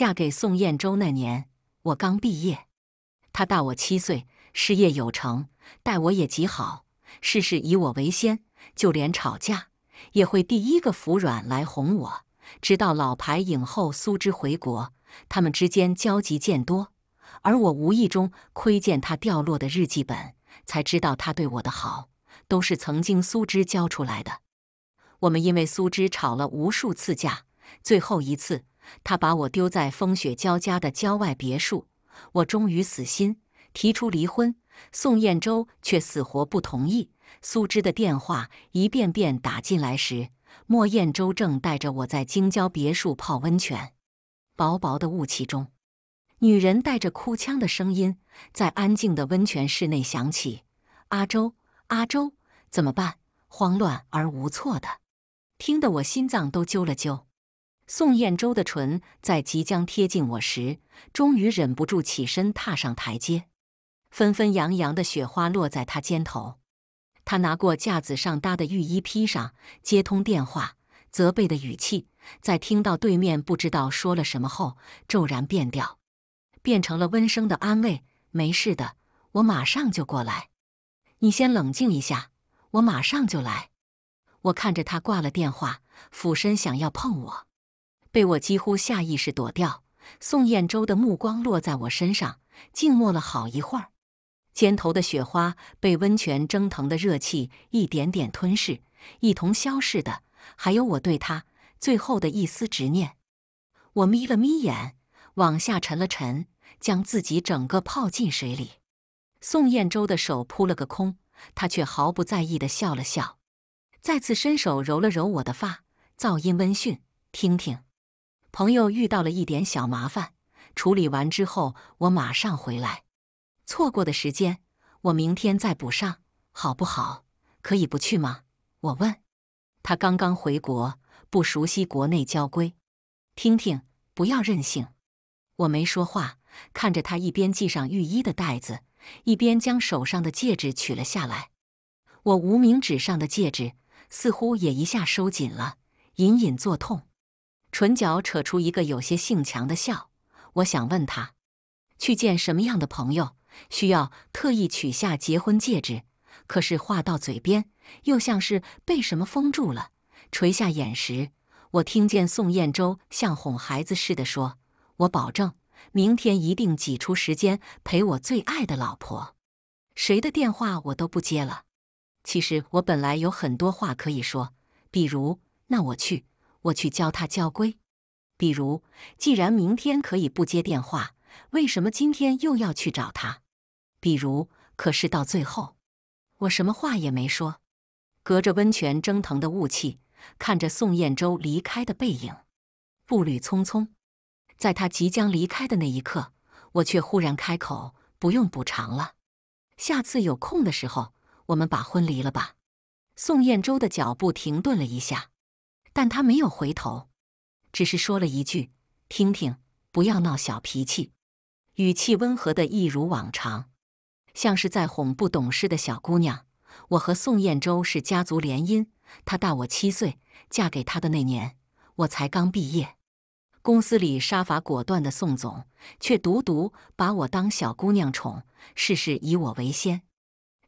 嫁给宋彦周那年，我刚毕业，他大我七岁，事业有成，待我也极好，事事以我为先，就连吵架也会第一个服软来哄我。直到老牌影后苏芝回国，他们之间交集渐多，而我无意中窥见他掉落的日记本，才知道他对我的好都是曾经苏芝教出来的。我们因为苏芝吵了无数次架，最后一次。他把我丢在风雪交加的郊外别墅，我终于死心，提出离婚。宋彦周却死活不同意。苏芝的电话一遍遍打进来时，莫彦周正带着我在京郊别墅泡温泉。薄薄的雾气中，女人带着哭腔的声音在安静的温泉室内响起：“阿周，阿周，怎么办？”慌乱而无措的，听得我心脏都揪了揪。宋彦周的唇在即将贴近我时，终于忍不住起身踏上台阶。纷纷扬扬的雪花落在他肩头，他拿过架子上搭的浴衣披上，接通电话，责备的语气在听到对面不知道说了什么后骤然变调，变成了温声的安慰：“没事的，我马上就过来。你先冷静一下，我马上就来。”我看着他挂了电话，俯身想要碰我。被我几乎下意识躲掉，宋燕周的目光落在我身上，静默了好一会儿。肩头的雪花被温泉蒸腾的热气一点点吞噬，一同消逝的还有我对他最后的一丝执念。我眯了眯眼，往下沉了沉，将自己整个泡进水里。宋燕周的手扑了个空，他却毫不在意的笑了笑，再次伸手揉了揉我的发，噪音温驯，听听。朋友遇到了一点小麻烦，处理完之后我马上回来。错过的时间我明天再补上，好不好？可以不去吗？我问。他刚刚回国，不熟悉国内交规，听听。不要任性。我没说话，看着他一边系上浴衣的带子，一边将手上的戒指取了下来。我无名指上的戒指似乎也一下收紧了，隐隐作痛。唇角扯出一个有些性强的笑，我想问他，去见什么样的朋友需要特意取下结婚戒指？可是话到嘴边，又像是被什么封住了。垂下眼时，我听见宋艳洲像哄孩子似的说：“我保证，明天一定挤出时间陪我最爱的老婆。谁的电话我都不接了。”其实我本来有很多话可以说，比如那我去。我去教他教规，比如，既然明天可以不接电话，为什么今天又要去找他？比如，可是到最后，我什么话也没说。隔着温泉蒸腾的雾气，看着宋燕洲离开的背影，步履匆匆。在他即将离开的那一刻，我却忽然开口：“不用补偿了，下次有空的时候，我们把婚离了吧。”宋燕洲的脚步停顿了一下。但他没有回头，只是说了一句：“听听，不要闹小脾气。”语气温和的，一如往常，像是在哄不懂事的小姑娘。我和宋艳洲是家族联姻，他大我七岁，嫁给他的那年，我才刚毕业。公司里杀伐果断的宋总，却独独把我当小姑娘宠，事事以我为先，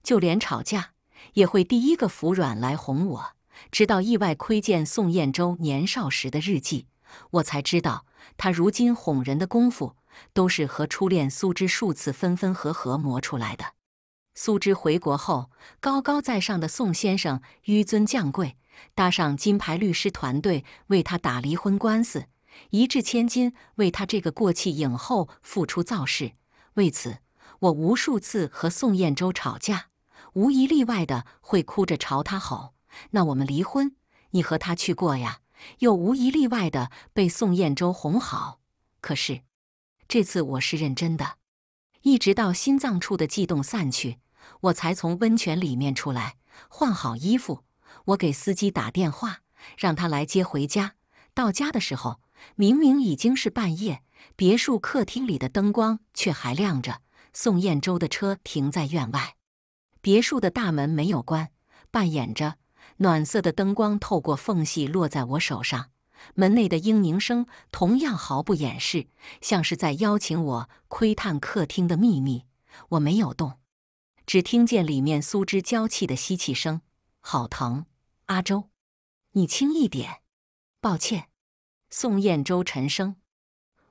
就连吵架也会第一个服软来哄我。直到意外窥见宋彦周年少时的日记，我才知道他如今哄人的功夫都是和初恋苏芝数次分分合合磨出来的。苏芝回国后，高高在上的宋先生纡尊降贵，搭上金牌律师团队为他打离婚官司，一掷千金为他这个过气影后付出造势。为此，我无数次和宋彦周吵架，无一例外的会哭着朝他吼。那我们离婚，你和他去过呀？又无一例外的被宋燕州哄好。可是这次我是认真的。一直到心脏处的悸动散去，我才从温泉里面出来，换好衣服。我给司机打电话，让他来接回家。到家的时候，明明已经是半夜，别墅客厅里的灯光却还亮着。宋燕州的车停在院外，别墅的大门没有关，扮演着。暖色的灯光透过缝隙落在我手上，门内的嘤咛声同样毫不掩饰，像是在邀请我窥探客厅的秘密。我没有动，只听见里面苏芝娇气的吸气声，好疼，阿周，你轻一点。抱歉，宋燕周沉声。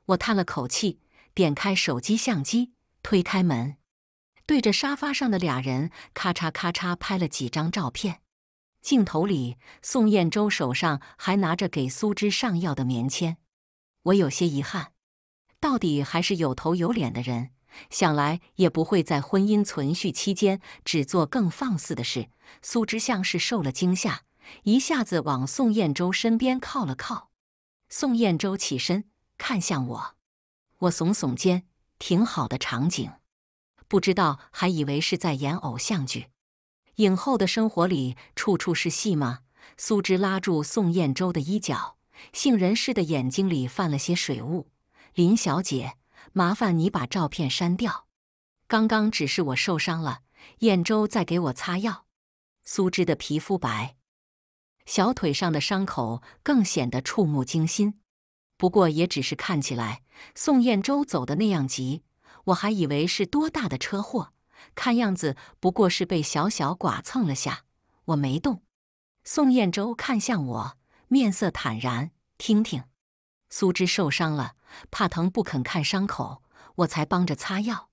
我叹了口气，点开手机相机，推开门，对着沙发上的俩人咔嚓咔嚓拍了几张照片。镜头里，宋彦周手上还拿着给苏芝上药的棉签，我有些遗憾。到底还是有头有脸的人，想来也不会在婚姻存续期间只做更放肆的事。苏芝像是受了惊吓，一下子往宋彦周身边靠了靠。宋彦周起身看向我，我耸耸肩，挺好的场景，不知道还以为是在演偶像剧。影后的生活里处处是戏吗？苏芝拉住宋燕州的衣角，杏仁似的眼睛里泛了些水雾。林小姐，麻烦你把照片删掉。刚刚只是我受伤了，燕州在给我擦药。苏芝的皮肤白，小腿上的伤口更显得触目惊心。不过也只是看起来。宋燕州走的那样急，我还以为是多大的车祸。看样子不过是被小小剐蹭了下，我没动。宋燕州看向我，面色坦然。听听，苏芝受伤了，怕疼不肯看伤口，我才帮着擦药。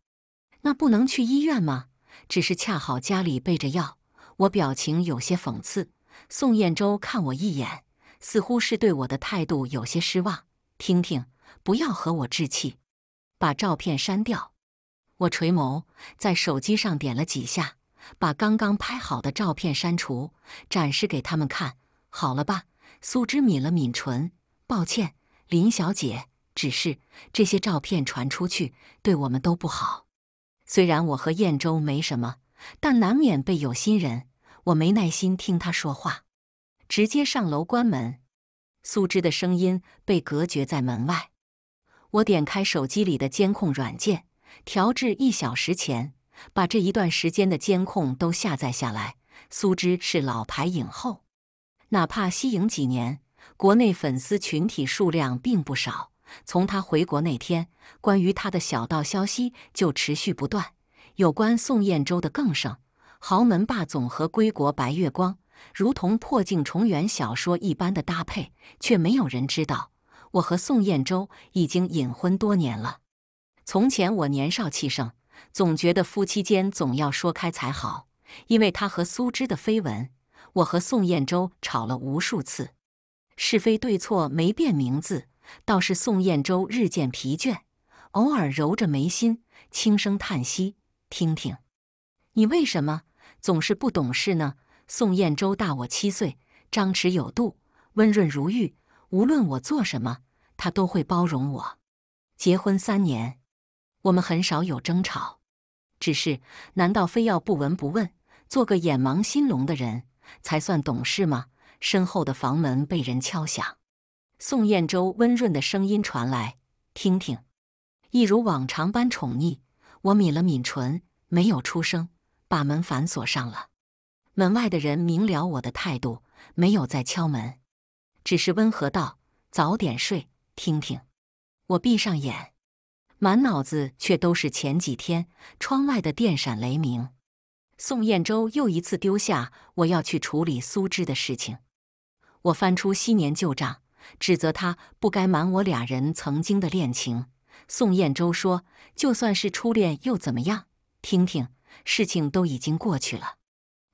那不能去医院吗？只是恰好家里备着药。我表情有些讽刺。宋燕州看我一眼，似乎是对我的态度有些失望。听听，不要和我置气，把照片删掉。我垂眸，在手机上点了几下，把刚刚拍好的照片删除，展示给他们看。好了吧？苏芝抿了抿唇，抱歉，林小姐，只是这些照片传出去，对我们都不好。虽然我和燕州没什么，但难免被有心人。我没耐心听他说话，直接上楼关门。苏芝的声音被隔绝在门外。我点开手机里的监控软件。调至一小时前，把这一段时间的监控都下载下来。苏芝是老牌影后，哪怕息影几年，国内粉丝群体数量并不少。从她回国那天，关于她的小道消息就持续不断。有关宋燕州的更盛，豪门霸总和归国白月光，如同破镜重圆小说一般的搭配，却没有人知道我和宋燕州已经隐婚多年了。从前我年少气盛，总觉得夫妻间总要说开才好。因为他和苏芝的绯闻，我和宋燕州吵了无数次，是非对错没变名字，倒是宋燕州日渐疲倦，偶尔揉着眉心，轻声叹息：“听听，你为什么总是不懂事呢？”宋燕州大我七岁，张弛有度，温润如玉。无论我做什么，他都会包容我。结婚三年。我们很少有争吵，只是难道非要不闻不问，做个眼盲心聋的人才算懂事吗？身后的房门被人敲响，宋晏周温润的声音传来：“听听。”一如往常般宠溺。我抿了抿唇，没有出声，把门反锁上了。门外的人明了我的态度，没有再敲门，只是温和道：“早点睡。”听听。我闭上眼。满脑子却都是前几天窗外的电闪雷鸣。宋燕州又一次丢下我要去处理苏芝的事情，我翻出昔年旧账，指责他不该瞒我俩人曾经的恋情。宋燕州说：“就算是初恋又怎么样？听听，事情都已经过去了，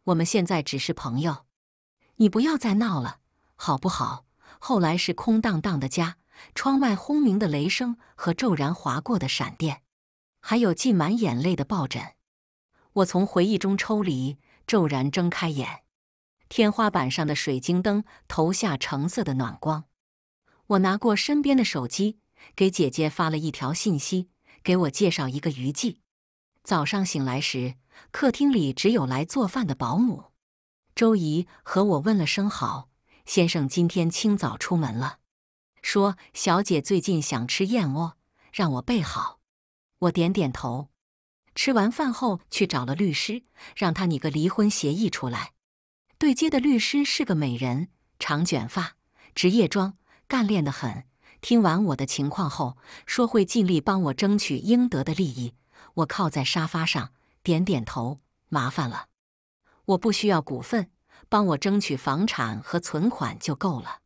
我们现在只是朋友，你不要再闹了，好不好？”后来是空荡荡的家。窗外轰鸣的雷声和骤然划过的闪电，还有浸满眼泪的抱枕。我从回忆中抽离，骤然睁开眼。天花板上的水晶灯投下橙色的暖光。我拿过身边的手机，给姐姐发了一条信息，给我介绍一个娱记。早上醒来时，客厅里只有来做饭的保姆周姨和我问了声好。先生今天清早出门了。说：“小姐最近想吃燕窝，让我备好。”我点点头。吃完饭后去找了律师，让他拟个离婚协议出来。对接的律师是个美人，长卷发，职业装，干练的很。听完我的情况后，说会尽力帮我争取应得的利益。我靠在沙发上，点点头：“麻烦了，我不需要股份，帮我争取房产和存款就够了。”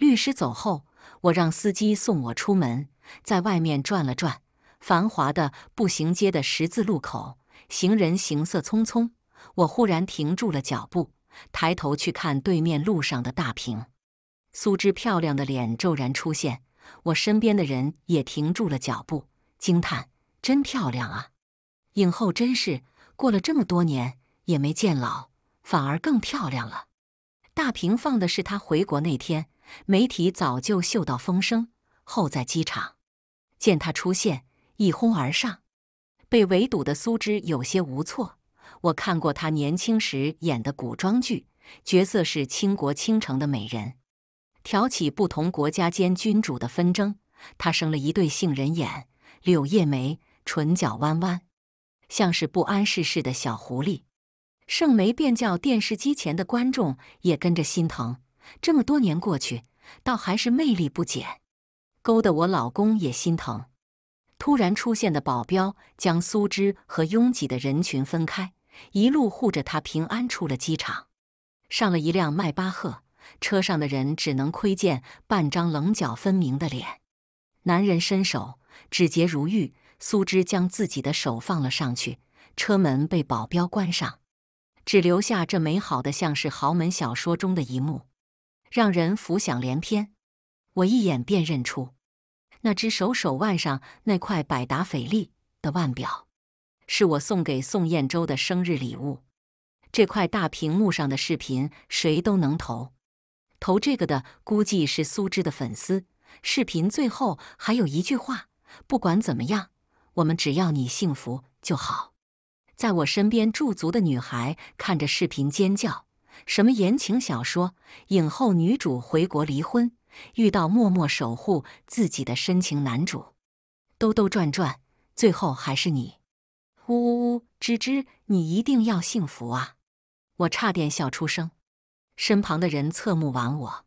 律师走后。我让司机送我出门，在外面转了转，繁华的步行街的十字路口，行人行色匆匆。我忽然停住了脚步，抬头去看对面路上的大屏，苏芝漂亮的脸骤然出现。我身边的人也停住了脚步，惊叹：“真漂亮啊，影后真是过了这么多年也没见老，反而更漂亮了。”大屏放的是她回国那天。媒体早就嗅到风声，候在机场，见他出现，一哄而上。被围堵的苏芝有些无措。我看过他年轻时演的古装剧，角色是倾国倾城的美人，挑起不同国家间君主的纷争。他生了一对杏仁眼，柳叶眉，唇角弯弯，像是不谙世事的小狐狸。盛梅便叫电视机前的观众也跟着心疼。这么多年过去，倒还是魅力不减，勾得我老公也心疼。突然出现的保镖将苏芝和拥挤的人群分开，一路护着她平安出了机场，上了一辆迈巴赫。车上的人只能窥见半张棱角分明的脸。男人伸手，指节如玉。苏芝将自己的手放了上去。车门被保镖关上，只留下这美好的，像是豪门小说中的一幕。让人浮想联翩。我一眼便认出，那只手手腕上那块百达翡丽的腕表，是我送给宋彦州的生日礼物。这块大屏幕上的视频谁都能投，投这个的估计是苏芝的粉丝。视频最后还有一句话：“不管怎么样，我们只要你幸福就好。”在我身边驻足的女孩看着视频尖叫。什么言情小说？影后女主回国离婚，遇到默默守护自己的深情男主，兜兜转转，最后还是你。呜呜呜，芝芝，你一定要幸福啊！我差点笑出声。身旁的人侧目完我，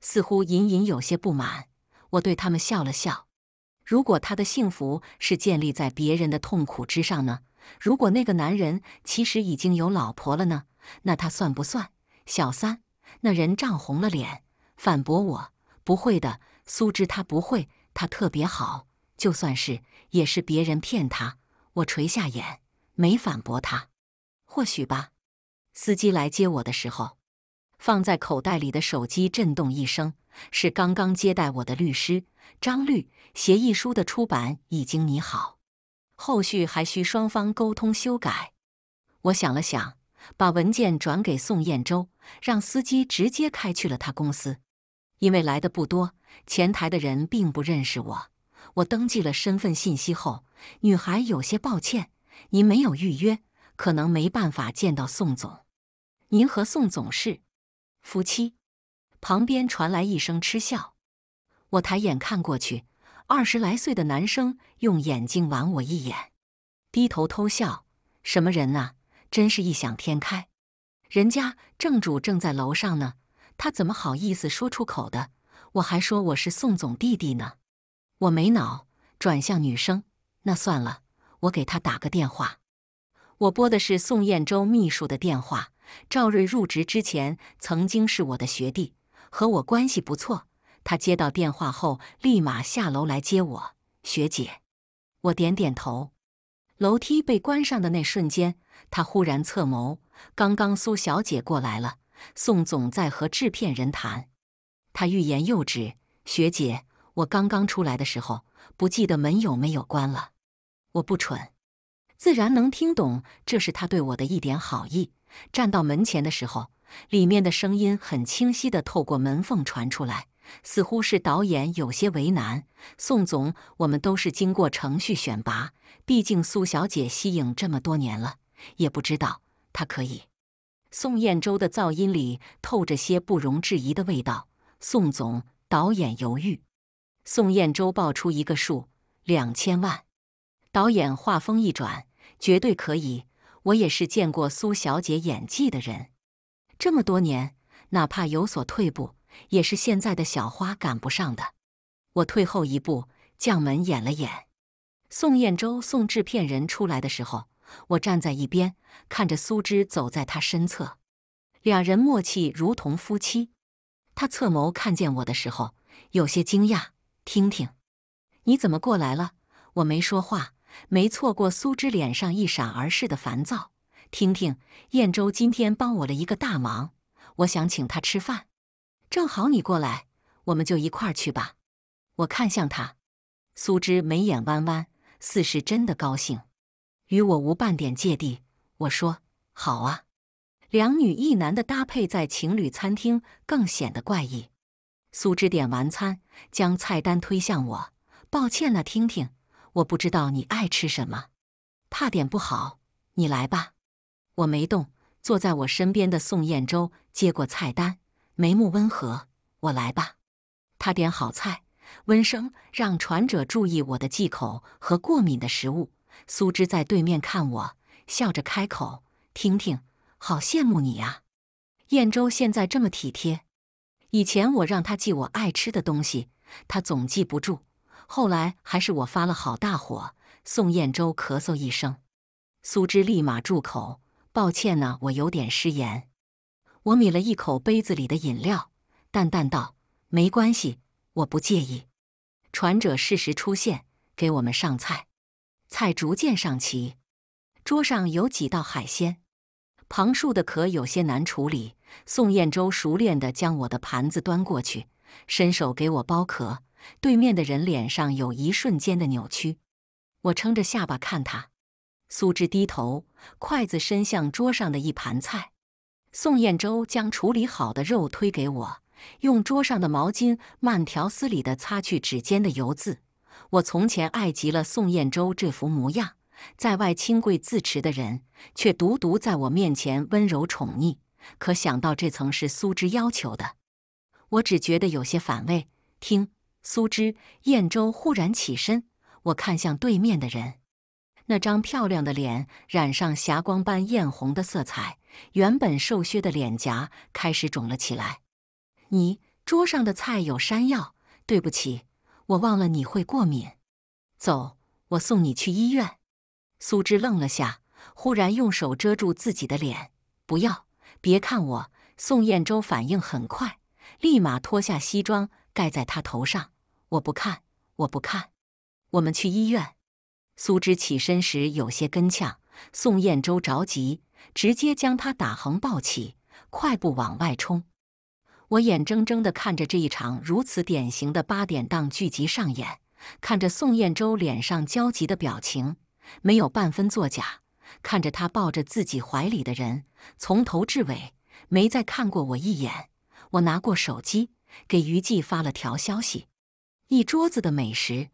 似乎隐隐有些不满。我对他们笑了笑。如果他的幸福是建立在别人的痛苦之上呢？如果那个男人其实已经有老婆了呢？那他算不算小三？那人涨红了脸，反驳我：“不会的，苏芝，他不会，他特别好。就算是，也是别人骗他。”我垂下眼，没反驳他。或许吧。司机来接我的时候，放在口袋里的手机震动一声，是刚刚接待我的律师张律。协议书的出版已经拟好，后续还需双方沟通修改。我想了想。把文件转给宋彦州，让司机直接开去了他公司。因为来的不多，前台的人并不认识我。我登记了身份信息后，女孩有些抱歉：“您没有预约，可能没办法见到宋总。您和宋总是夫妻？”旁边传来一声嗤笑。我抬眼看过去，二十来岁的男生用眼睛玩我一眼，低头偷笑：“什么人啊？”真是异想天开，人家正主正在楼上呢，他怎么好意思说出口的？我还说我是宋总弟弟呢，我没脑。转向女生，那算了，我给他打个电话。我拨的是宋燕州秘书的电话。赵瑞入职之前曾经是我的学弟，和我关系不错。他接到电话后立马下楼来接我。学姐，我点点头。楼梯被关上的那瞬间。他忽然侧眸，刚刚苏小姐过来了，宋总在和制片人谈。他欲言又止，学姐，我刚刚出来的时候，不记得门有没有关了。我不蠢，自然能听懂，这是他对我的一点好意。站到门前的时候，里面的声音很清晰的透过门缝传出来，似乎是导演有些为难。宋总，我们都是经过程序选拔，毕竟苏小姐吸影这么多年了。也不知道他可以。宋燕州的噪音里透着些不容置疑的味道。宋总导演犹豫，宋燕州报出一个数：两千万。导演话锋一转：“绝对可以，我也是见过苏小姐演技的人。这么多年，哪怕有所退步，也是现在的小花赶不上的。我退后一步，将门掩了掩。宋燕州送制片人出来的时候。我站在一边，看着苏芝走在他身侧，两人默契如同夫妻。他侧眸看见我的时候，有些惊讶。听听，你怎么过来了？我没说话，没错过苏芝脸上一闪而逝的烦躁。听听，燕州今天帮我了一个大忙，我想请他吃饭，正好你过来，我们就一块儿去吧。我看向他，苏芝眉眼弯弯，似是真的高兴。与我无半点芥蒂，我说好啊。两女一男的搭配在情侣餐厅更显得怪异。苏芝点完餐，将菜单推向我：“抱歉了，听听，我不知道你爱吃什么，怕点不好，你来吧。”我没动，坐在我身边的宋晏周接过菜单，眉目温和：“我来吧。”他点好菜，温声让传者注意我的忌口和过敏的食物。苏芝在对面看我，笑着开口：“婷婷，好羡慕你呀！燕州现在这么体贴，以前我让他记我爱吃的东西，他总记不住。后来还是我发了好大火。”宋燕州咳嗽一声，苏芝立马住口：“抱歉呢，我有点失言。”我抿了一口杯子里的饮料，淡淡道：“没关系，我不介意。”传者适时出现，给我们上菜。菜逐渐上齐，桌上有几道海鲜，庞树的壳有些难处理。宋晏周熟练地将我的盘子端过去，伸手给我剥壳。对面的人脸上有一瞬间的扭曲，我撑着下巴看他。苏之低头，筷子伸向桌上的一盘菜。宋晏周将处理好的肉推给我，用桌上的毛巾慢条斯理地擦去指尖的油渍。我从前爱极了宋彦周这副模样，在外清贵自持的人，却独独在我面前温柔宠溺。可想到这曾是苏芝要求的，我只觉得有些反胃。听苏芝，晏州忽然起身，我看向对面的人，那张漂亮的脸染上霞光般艳红的色彩，原本瘦削的脸颊开始肿了起来。你桌上的菜有山药，对不起。我忘了你会过敏，走，我送你去医院。苏芝愣了下，忽然用手遮住自己的脸，不要，别看我。宋燕州反应很快，立马脱下西装盖在他头上。我不看，我不看，我们去医院。苏芝起身时有些跟呛，宋燕州着急，直接将他打横抱起，快步往外冲。我眼睁睁的看着这一场如此典型的八点档剧集上演，看着宋晏周脸上焦急的表情，没有半分作假，看着他抱着自己怀里的人，从头至尾没再看过我一眼。我拿过手机，给于季发了条消息。一桌子的美食，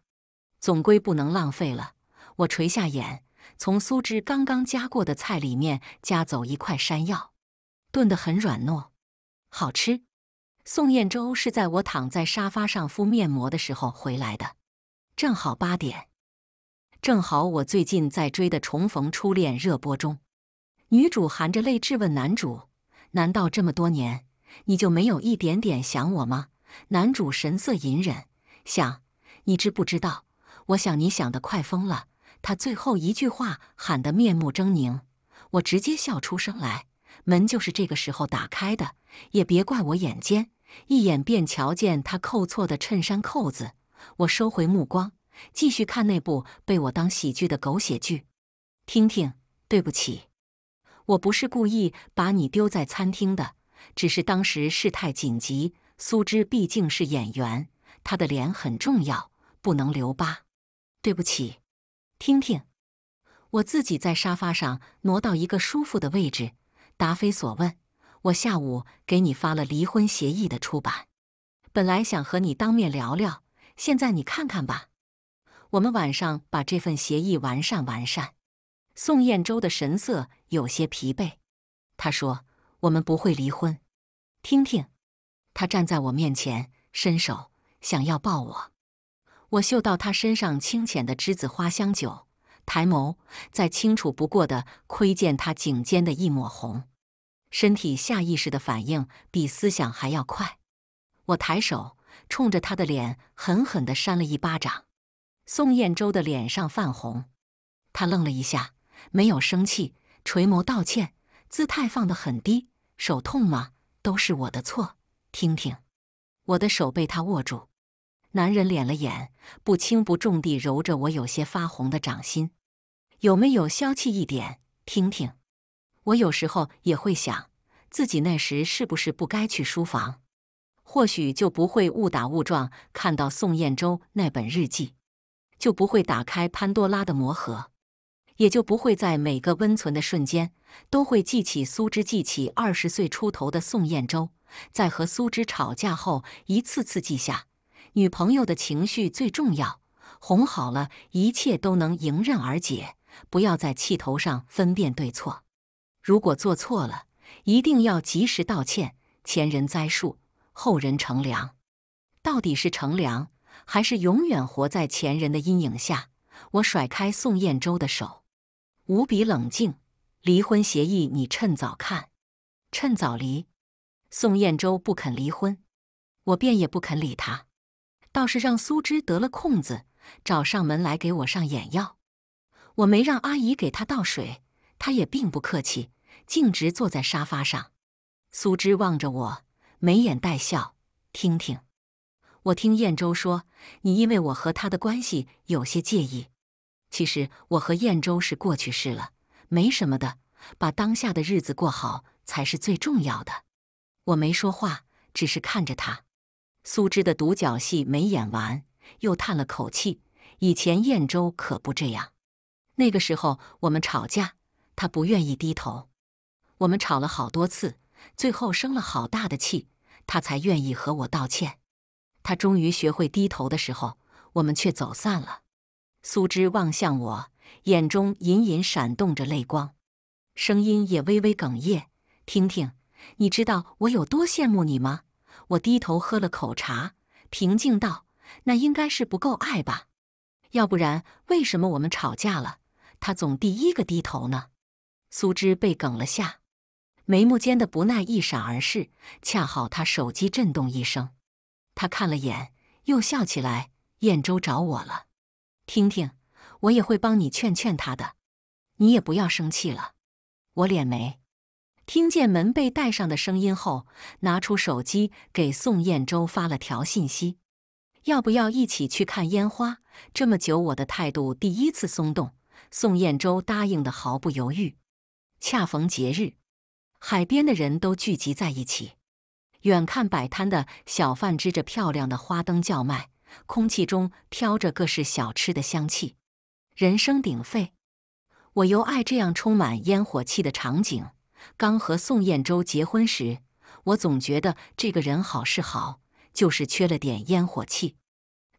总归不能浪费了。我垂下眼，从苏芝刚刚夹过的菜里面夹走一块山药，炖得很软糯，好吃。宋燕周是在我躺在沙发上敷面膜的时候回来的，正好八点，正好我最近在追的《重逢初恋》热播中，女主含着泪质问男主：“难道这么多年你就没有一点点想我吗？”男主神色隐忍，想你知不知道？我想你想的快疯了。”他最后一句话喊得面目狰狞，我直接笑出声来。门就是这个时候打开的，也别怪我眼尖。一眼便瞧见他扣错的衬衫扣子，我收回目光，继续看那部被我当喜剧的狗血剧。听听，对不起，我不是故意把你丢在餐厅的，只是当时事态紧急。苏芝毕竟是演员，她的脸很重要，不能留疤。对不起，听听，我自己在沙发上挪到一个舒服的位置，答非所问。我下午给你发了离婚协议的出版，本来想和你当面聊聊，现在你看看吧。我们晚上把这份协议完善完善。宋彦周的神色有些疲惫，他说：“我们不会离婚。”听听。他站在我面前，伸手想要抱我，我嗅到他身上清浅的栀子花香酒，抬眸，再清楚不过的窥见他颈间的一抹红。身体下意识的反应比思想还要快，我抬手冲着他的脸狠狠的扇了一巴掌。宋艳洲的脸上泛红，他愣了一下，没有生气，垂眸道歉，姿态放得很低。手痛吗？都是我的错，听听。我的手被他握住，男人敛了眼，不轻不重地揉着我有些发红的掌心。有没有消气一点？听听。我有时候也会想，自己那时是不是不该去书房？或许就不会误打误撞看到宋晏周那本日记，就不会打开潘多拉的魔盒，也就不会在每个温存的瞬间都会记起苏之，记起二十岁出头的宋晏周，在和苏之吵架后一次次记下女朋友的情绪最重要，哄好了一切都能迎刃而解，不要在气头上分辨对错。如果做错了，一定要及时道歉。前人栽树，后人乘凉，到底是乘凉，还是永远活在前人的阴影下？我甩开宋晏周的手，无比冷静。离婚协议，你趁早看，趁早离。宋燕州不肯离婚，我便也不肯理他，倒是让苏芝得了空子，找上门来给我上眼药。我没让阿姨给他倒水，他也并不客气。径直坐在沙发上，苏芝望着我，眉眼带笑。听听，我听燕州说，你因为我和他的关系有些介意。其实我和燕州是过去式了，没什么的。把当下的日子过好才是最重要的。我没说话，只是看着他。苏芝的独角戏没演完，又叹了口气。以前燕州可不这样。那个时候我们吵架，他不愿意低头。我们吵了好多次，最后生了好大的气，他才愿意和我道歉。他终于学会低头的时候，我们却走散了。苏芝望向我，眼中隐隐闪动着泪光，声音也微微哽咽：“听听，你知道我有多羡慕你吗？”我低头喝了口茶，平静道：“那应该是不够爱吧？要不然为什么我们吵架了，他总第一个低头呢？”苏芝被哽了下。眉目间的不耐一闪而逝，恰好他手机震动一声，他看了眼，又笑起来。燕州找我了，听听，我也会帮你劝劝他的，你也不要生气了。我敛眉，听见门被带上的声音后，拿出手机给宋燕州发了条信息：要不要一起去看烟花？这么久，我的态度第一次松动。宋燕州答应的毫不犹豫。恰逢节日。海边的人都聚集在一起，远看摆摊的小贩支着漂亮的花灯叫卖，空气中飘着各式小吃的香气，人声鼎沸。我尤爱这样充满烟火气的场景。刚和宋彦周结婚时，我总觉得这个人好是好，就是缺了点烟火气，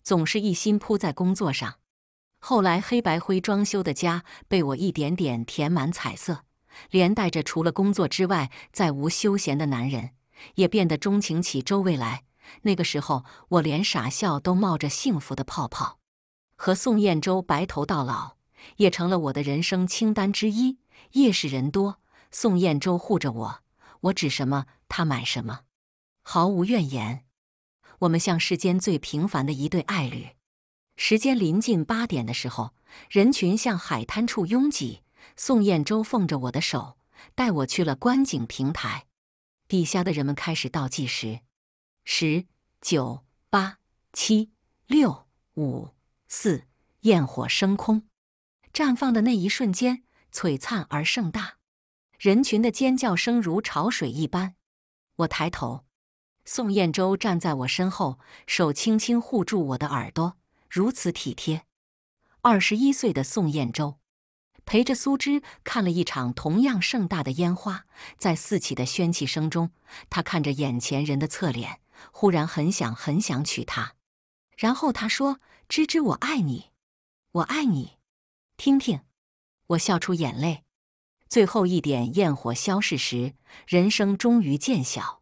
总是一心扑在工作上。后来黑白灰装修的家被我一点点填满彩色。连带着，除了工作之外，再无休闲的男人，也变得钟情起周未来。那个时候，我连傻笑都冒着幸福的泡泡。和宋晏周白头到老，也成了我的人生清单之一。夜市人多，宋晏周护着我，我指什么，他买什么，毫无怨言。我们像世间最平凡的一对爱侣。时间临近八点的时候，人群向海滩处拥挤。宋晏周奉着我的手，带我去了观景平台。底下的人们开始倒计时：十九、八、七、六、五、四。焰火升空，绽放的那一瞬间，璀璨而盛大。人群的尖叫声如潮水一般。我抬头，宋晏周站在我身后，手轻轻护住我的耳朵，如此体贴。二十一岁的宋晏周。陪着苏芝看了一场同样盛大的烟花，在四起的喧气声中，他看着眼前人的侧脸，忽然很想很想娶她。然后他说：“芝芝，我爱你，我爱你。”听听，我笑出眼泪。最后一点焰火消逝时，人声终于渐小。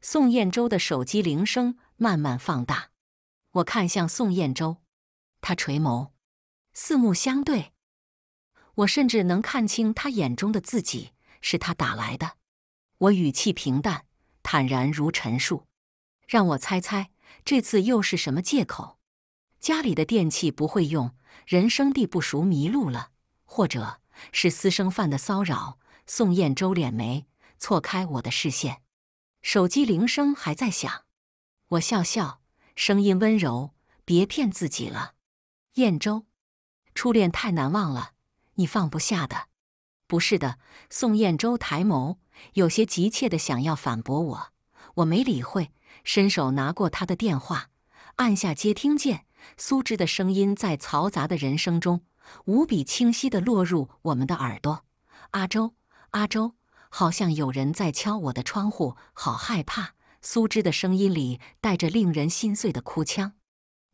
宋晏周的手机铃声慢慢放大，我看向宋晏周，他垂眸，四目相对。我甚至能看清他眼中的自己，是他打来的。我语气平淡、坦然如陈述。让我猜猜，这次又是什么借口？家里的电器不会用，人生地不熟，迷路了，或者是私生饭的骚扰？宋燕周敛眉，错开我的视线。手机铃声还在响，我笑笑，声音温柔：“别骗自己了，燕周，初恋太难忘了。”你放不下的，不是的。宋彦周抬眸，有些急切的想要反驳我，我没理会，伸手拿过他的电话，按下接听键。苏芝的声音在嘈杂的人声中，无比清晰的落入我们的耳朵。阿周，阿周，好像有人在敲我的窗户，好害怕。苏芝的声音里带着令人心碎的哭腔。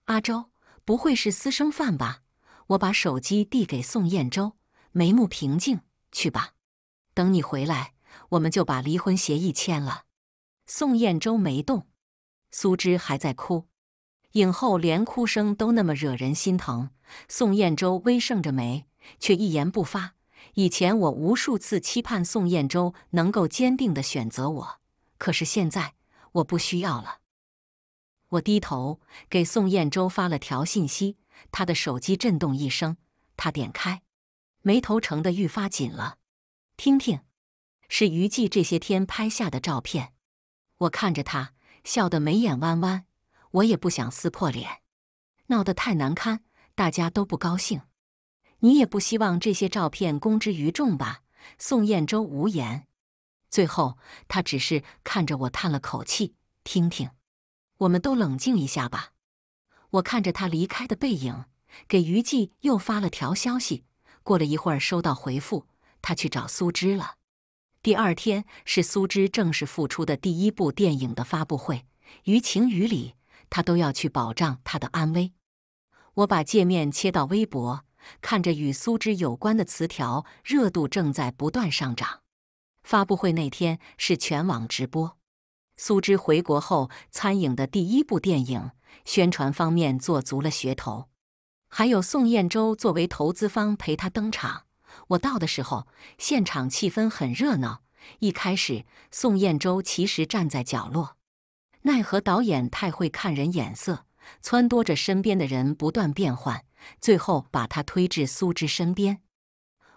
阿周，不会是私生饭吧？我把手机递给宋燕州，眉目平静。去吧，等你回来，我们就把离婚协议签了。宋燕州没动，苏芝还在哭。影后连哭声都那么惹人心疼。宋燕州微盛着眉，却一言不发。以前我无数次期盼宋燕州能够坚定的选择我，可是现在我不需要了。我低头给宋燕州发了条信息。他的手机震动一声，他点开，眉头沉的愈发紧了。听听，是于记这些天拍下的照片。我看着他，笑得眉眼弯弯。我也不想撕破脸，闹得太难堪，大家都不高兴。你也不希望这些照片公之于众吧？宋彦周无言，最后他只是看着我叹了口气。听听，我们都冷静一下吧。我看着他离开的背影，给于季又发了条消息。过了一会儿，收到回复，他去找苏芝了。第二天是苏芝正式复出的第一部电影的发布会，于情于理，他都要去保障他的安危。我把界面切到微博，看着与苏芝有关的词条热度正在不断上涨。发布会那天是全网直播，苏芝回国后参演的第一部电影。宣传方面做足了噱头，还有宋燕周作为投资方陪他登场。我到的时候，现场气氛很热闹。一开始，宋燕周其实站在角落，奈何导演太会看人眼色，撺掇着身边的人不断变换，最后把他推至苏芝身边。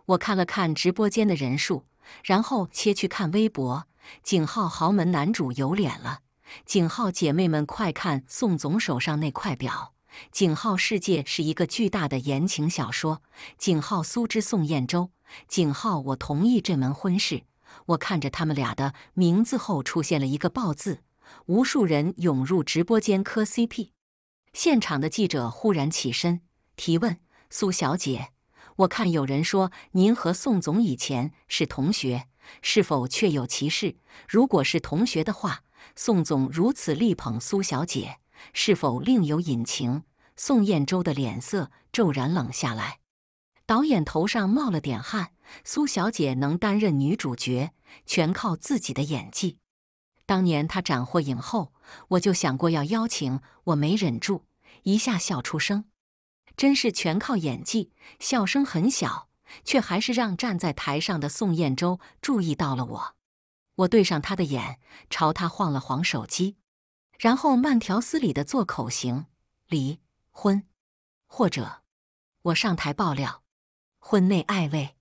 我看了看直播间的人数，然后切去看微博，景浩豪门男主有脸了。景浩姐妹们，快看宋总手上那块表！景浩世界是一个巨大的言情小说。景浩苏之宋燕周，景浩我同意这门婚事。我看着他们俩的名字后出现了一个爆字，无数人涌入直播间磕 CP。现场的记者忽然起身提问：“苏小姐，我看有人说您和宋总以前是同学，是否确有其事？如果是同学的话。”宋总如此力捧苏小姐，是否另有隐情？宋燕周的脸色骤然冷下来，导演头上冒了点汗。苏小姐能担任女主角，全靠自己的演技。当年她斩获影后，我就想过要邀请，我没忍住，一下笑出声。真是全靠演技，笑声很小，却还是让站在台上的宋燕周注意到了我。我对上他的眼，朝他晃了晃手机，然后慢条斯理的做口型：“离婚，或者我上台爆料，婚内暧昧。”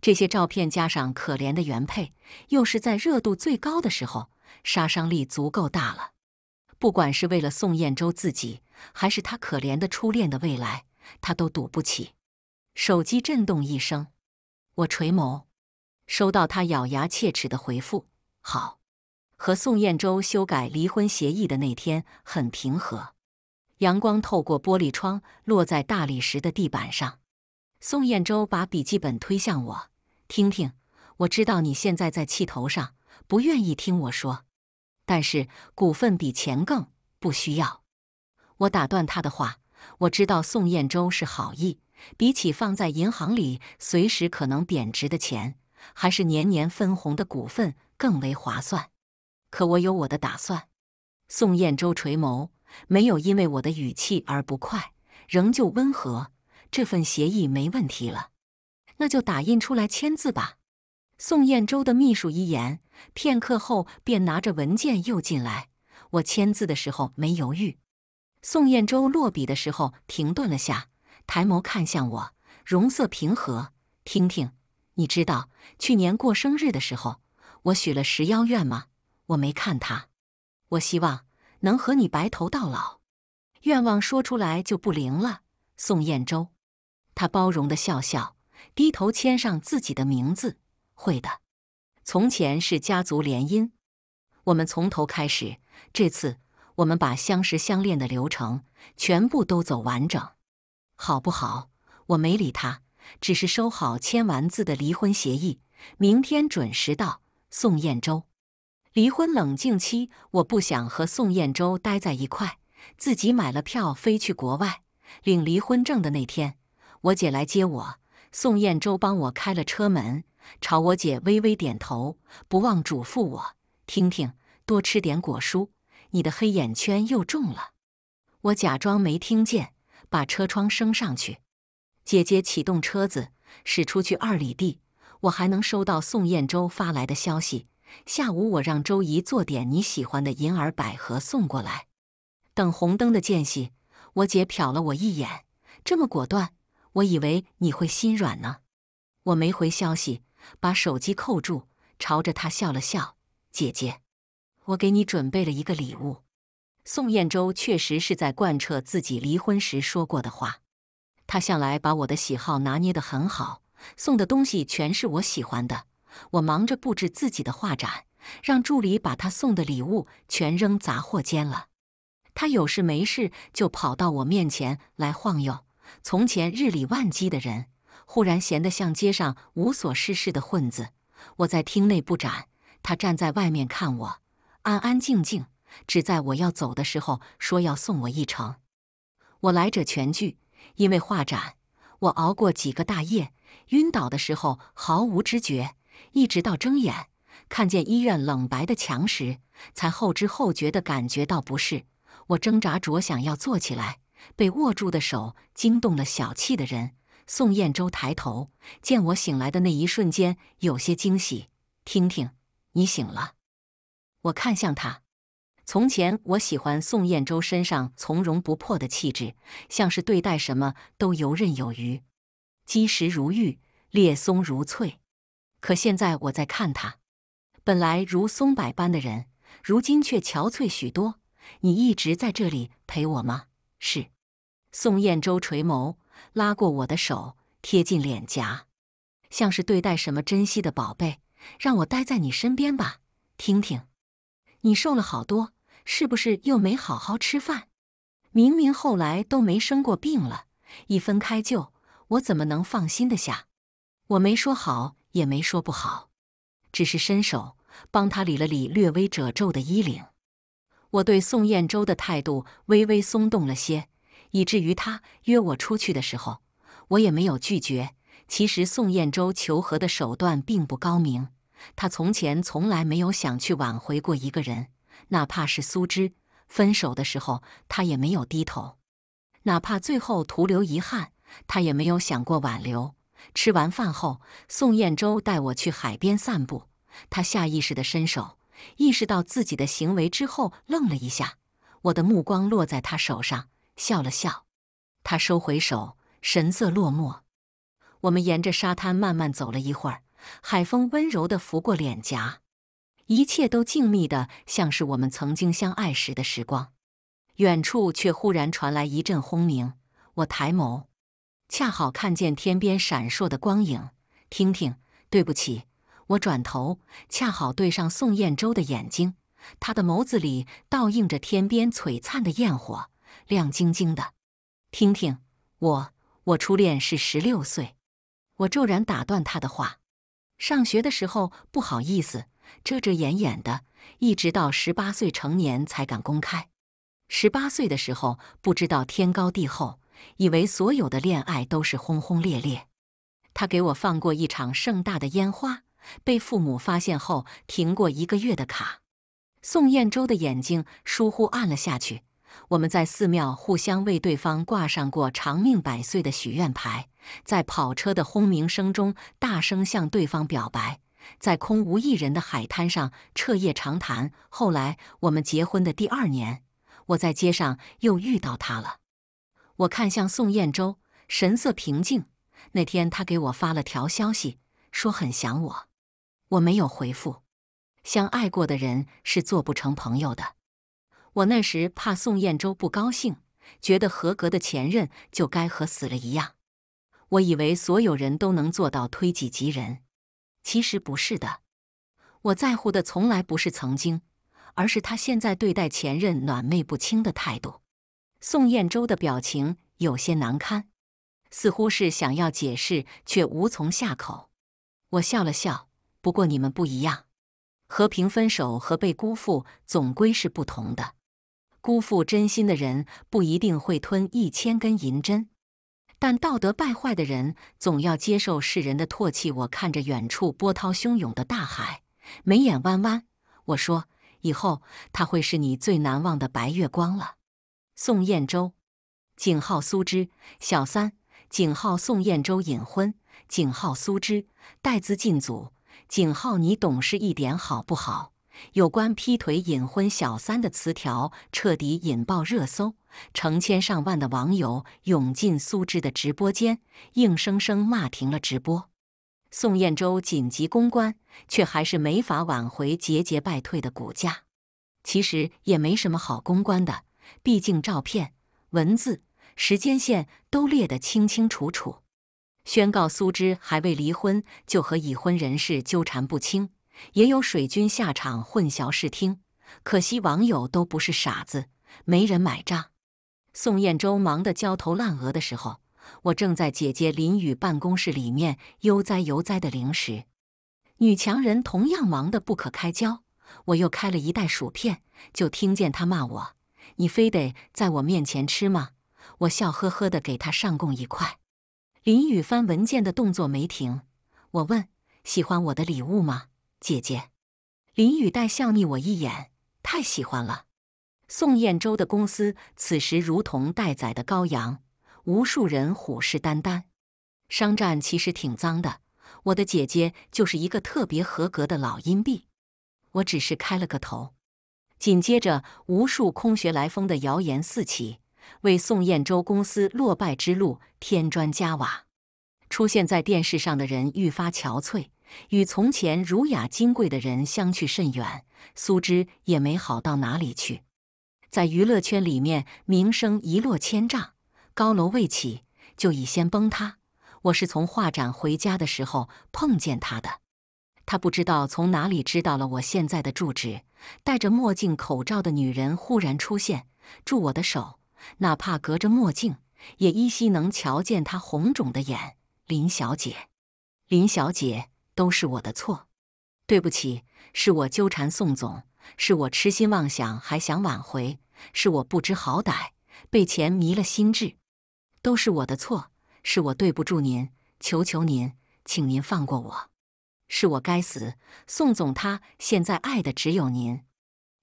这些照片加上可怜的原配，又是在热度最高的时候，杀伤力足够大了。不管是为了宋燕州自己，还是他可怜的初恋的未来，他都赌不起。手机震动一声，我垂眸。收到他咬牙切齿的回复。好，和宋燕州修改离婚协议的那天很平和。阳光透过玻璃窗落在大理石的地板上。宋燕州把笔记本推向我，听听。我知道你现在在气头上，不愿意听我说。但是股份比钱更不需要。我打断他的话。我知道宋燕州是好意，比起放在银行里随时可能贬值的钱。还是年年分红的股份更为划算，可我有我的打算。宋燕州垂眸，没有因为我的语气而不快，仍旧温和。这份协议没问题了，那就打印出来签字吧。宋燕州的秘书一言，片刻后便拿着文件又进来。我签字的时候没犹豫。宋燕州落笔的时候停顿了下，抬眸看向我，容色平和，听听。你知道去年过生日的时候，我许了十妖愿吗？我没看他，我希望能和你白头到老。愿望说出来就不灵了。宋晏周，他包容的笑笑，低头签上自己的名字。会的，从前是家族联姻，我们从头开始。这次我们把相识相恋的流程全部都走完整，好不好？我没理他。只是收好签完字的离婚协议，明天准时到。宋燕州，离婚冷静期，我不想和宋燕州待在一块，自己买了票飞去国外领离婚证的那天，我姐来接我，宋燕州帮我开了车门，朝我姐微微点头，不忘嘱咐我：“听听，多吃点果蔬，你的黑眼圈又重了。”我假装没听见，把车窗升上去。姐姐启动车子，驶出去二里地，我还能收到宋燕洲发来的消息。下午我让周姨做点你喜欢的银耳百合送过来。等红灯的间隙，我姐瞟了我一眼，这么果断，我以为你会心软呢。我没回消息，把手机扣住，朝着她笑了笑。姐姐，我给你准备了一个礼物。宋燕洲确实是在贯彻自己离婚时说过的话。他向来把我的喜好拿捏得很好，送的东西全是我喜欢的。我忙着布置自己的画展，让助理把他送的礼物全扔杂货间了。他有事没事就跑到我面前来晃悠。从前日理万机的人，忽然闲得像街上无所事事的混子。我在厅内布展，他站在外面看我，安安静静，只在我要走的时候说要送我一程。我来者全拒。因为画展，我熬过几个大夜，晕倒的时候毫无知觉，一直到睁眼看见医院冷白的墙时，才后知后觉地感觉到不适。我挣扎着想要坐起来，被握住的手惊动了小气的人。宋彦周抬头见我醒来的那一瞬间，有些惊喜：“听听，你醒了。”我看向他。从前我喜欢宋晏周身上从容不迫的气质，像是对待什么都游刃有余，积石如玉，裂松如翠。可现在我在看他，本来如松柏般的人，如今却憔悴许多。你一直在这里陪我吗？是。宋晏周垂眸，拉过我的手，贴近脸颊，像是对待什么珍惜的宝贝，让我待在你身边吧。听听，你瘦了好多。是不是又没好好吃饭？明明后来都没生过病了，一分开就我怎么能放心的下？我没说好，也没说不好，只是伸手帮他理了理略微褶皱的衣领。我对宋晏周的态度微微松动了些，以至于他约我出去的时候，我也没有拒绝。其实宋晏周求和的手段并不高明，他从前从来没有想去挽回过一个人。哪怕是苏芝分手的时候，他也没有低头；哪怕最后徒留遗憾，他也没有想过挽留。吃完饭后，宋彦周带我去海边散步。他下意识的伸手，意识到自己的行为之后，愣了一下。我的目光落在他手上，笑了笑。他收回手，神色落寞。我们沿着沙滩慢慢走了一会儿，海风温柔地拂过脸颊。一切都静谧的，像是我们曾经相爱时的时光。远处却忽然传来一阵轰鸣，我抬眸，恰好看见天边闪烁的光影。听听，对不起，我转头，恰好对上宋晏洲的眼睛，他的眸子里倒映着天边璀璨的焰火，亮晶晶的。听听，我我初恋是十六岁，我骤然打断他的话，上学的时候不好意思。遮遮掩掩的，一直到十八岁成年才敢公开。十八岁的时候，不知道天高地厚，以为所有的恋爱都是轰轰烈烈。他给我放过一场盛大的烟花，被父母发现后停过一个月的卡。宋晏周的眼睛疏忽暗了下去。我们在寺庙互相为对方挂上过长命百岁的许愿牌，在跑车的轰鸣声中大声向对方表白。在空无一人的海滩上彻夜长谈。后来我们结婚的第二年，我在街上又遇到他了。我看向宋晏周，神色平静。那天他给我发了条消息，说很想我，我没有回复。相爱过的人是做不成朋友的。我那时怕宋晏周不高兴，觉得合格的前任就该和死了一样。我以为所有人都能做到推己及人。其实不是的，我在乎的从来不是曾经，而是他现在对待前任暖昧不清的态度。宋彦周的表情有些难堪，似乎是想要解释却无从下口。我笑了笑，不过你们不一样，和平分手和被辜负总归是不同的。辜负真心的人不一定会吞一千根银针。但道德败坏的人总要接受世人的唾弃。我看着远处波涛汹涌的大海，眉眼弯弯。我说，以后他会是你最难忘的白月光了。宋彦周，井号苏之小三，井号宋彦周隐婚，井号苏之带资进组。井号你懂事一点好不好？有关劈腿隐婚小三的词条彻底引爆热搜，成千上万的网友涌进苏芝的直播间，硬生生骂停了直播。宋燕洲紧急公关，却还是没法挽回节节败退的股价。其实也没什么好公关的，毕竟照片、文字、时间线都列得清清楚楚，宣告苏芝还未离婚就和已婚人士纠缠不清。也有水军下场混淆视听，可惜网友都不是傻子，没人买账。宋彦周忙得焦头烂额的时候，我正在姐姐林雨办公室里面悠哉悠哉的零食。女强人同样忙得不可开交，我又开了一袋薯片，就听见她骂我：“你非得在我面前吃吗？”我笑呵呵的给她上供一块。林雨翻文件的动作没停，我问：“喜欢我的礼物吗？”姐姐，林雨黛笑睨我一眼，太喜欢了。宋彦州的公司此时如同待宰的羔羊，无数人虎视眈眈。商战其实挺脏的，我的姐姐就是一个特别合格的老阴币。我只是开了个头，紧接着无数空穴来风的谣言四起，为宋彦州公司落败之路添砖加瓦。出现在电视上的人愈发憔悴。与从前儒雅金贵的人相去甚远，苏之也没好到哪里去，在娱乐圈里面名声一落千丈，高楼未起就已先崩塌。我是从画展回家的时候碰见他的，他不知道从哪里知道了我现在的住址。戴着墨镜口罩的女人忽然出现，住我的手，哪怕隔着墨镜，也依稀能瞧见她红肿的眼。林小姐，林小姐。都是我的错，对不起，是我纠缠宋总，是我痴心妄想，还想挽回，是我不知好歹，被钱迷了心智，都是我的错，是我对不住您，求求您，请您放过我，是我该死，宋总他现在爱的只有您，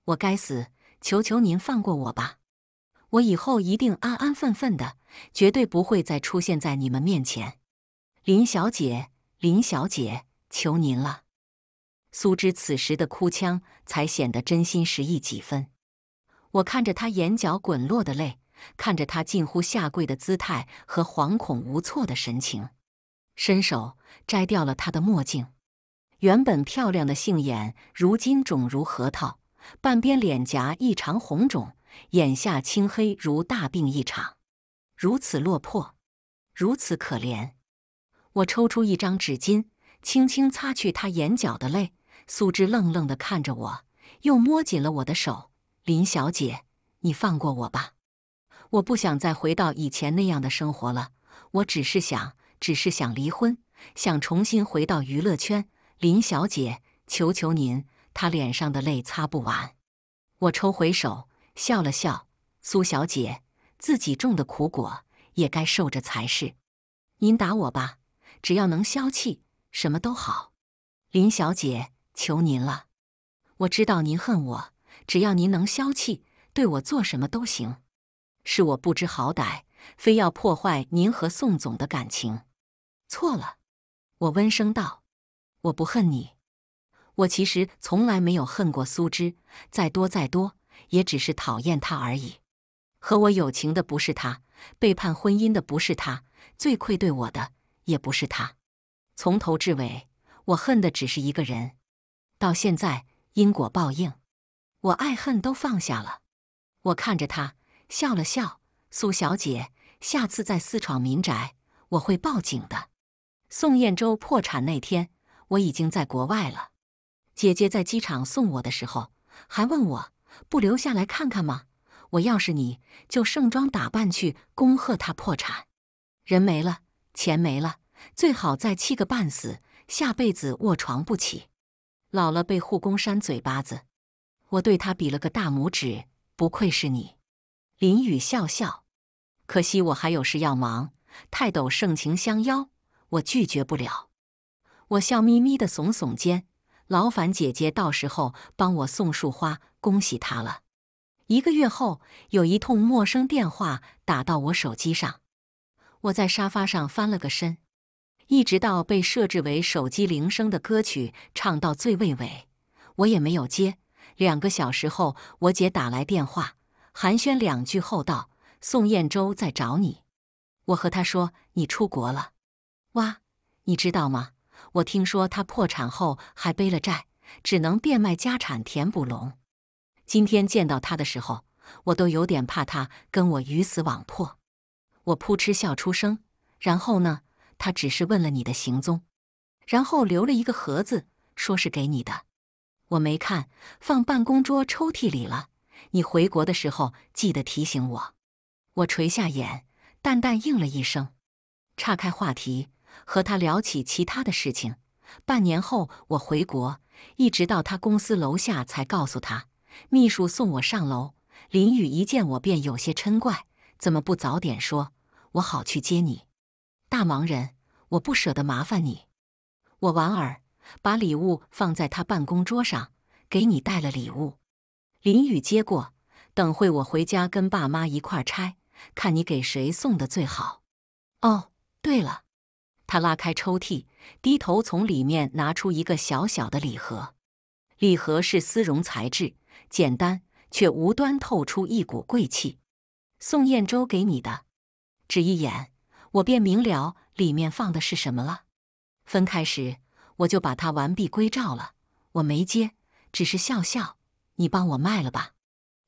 我该死，求求您放过我吧，我以后一定安安分分的，绝对不会再出现在你们面前，林小姐，林小姐。求您了，苏芝此时的哭腔才显得真心实意几分。我看着他眼角滚落的泪，看着他近乎下跪的姿态和惶恐无措的神情，伸手摘掉了他的墨镜。原本漂亮的杏眼，如今肿如核桃，半边脸颊异常红肿，眼下青黑如大病一场。如此落魄，如此可怜，我抽出一张纸巾。轻轻擦去他眼角的泪，苏芝愣愣地看着我，又摸紧了我的手。林小姐，你放过我吧，我不想再回到以前那样的生活了。我只是想，只是想离婚，想重新回到娱乐圈。林小姐，求求您！他脸上的泪擦不完。我抽回手，笑了笑。苏小姐，自己种的苦果也该受着才是。您打我吧，只要能消气。什么都好，林小姐，求您了。我知道您恨我，只要您能消气，对我做什么都行。是我不知好歹，非要破坏您和宋总的感情，错了。我温声道：“我不恨你，我其实从来没有恨过苏芝，再多再多，也只是讨厌他而已。和我有情的不是他，背叛婚姻的不是他，最愧对我的也不是他。”从头至尾，我恨的只是一个人。到现在，因果报应，我爱恨都放下了。我看着他笑了笑：“苏小姐，下次再私闯民宅，我会报警的。”宋彦州破产那天，我已经在国外了。姐姐在机场送我的时候，还问我不留下来看看吗？我要是你就盛装打扮去恭贺他破产，人没了，钱没了。最好再气个半死，下辈子卧床不起，老了被护工扇嘴巴子。我对他比了个大拇指，不愧是你。林雨笑笑，可惜我还有事要忙。泰斗盛情相邀，我拒绝不了。我笑眯眯的耸耸肩，劳烦姐姐到时候帮我送束花，恭喜她了。一个月后，有一通陌生电话打到我手机上，我在沙发上翻了个身。一直到被设置为手机铃声的歌曲唱到最尾尾，我也没有接。两个小时后，我姐打来电话，寒暄两句后道：“宋彦州在找你。”我和他说：“你出国了。”“哇，你知道吗？我听说他破产后还背了债，只能变卖家产填补窿。”今天见到他的时候，我都有点怕他跟我鱼死网破。我扑哧笑出声，然后呢？他只是问了你的行踪，然后留了一个盒子，说是给你的，我没看，放办公桌抽屉里了。你回国的时候记得提醒我。我垂下眼，淡淡应了一声，岔开话题和他聊起其他的事情。半年后我回国，一直到他公司楼下才告诉他。秘书送我上楼，林雨一见我便有些嗔怪：“怎么不早点说，我好去接你。”大忙人，我不舍得麻烦你。我莞尔，把礼物放在他办公桌上，给你带了礼物。林雨接过，等会我回家跟爸妈一块拆，看你给谁送的最好。哦，对了，他拉开抽屉，低头从里面拿出一个小小的礼盒，礼盒是丝绒材质，简单却无端透出一股贵气。宋彦州给你的，只一眼。我便明了里面放的是什么了。分开时我就把它完璧归赵了。我没接，只是笑笑。你帮我卖了吧。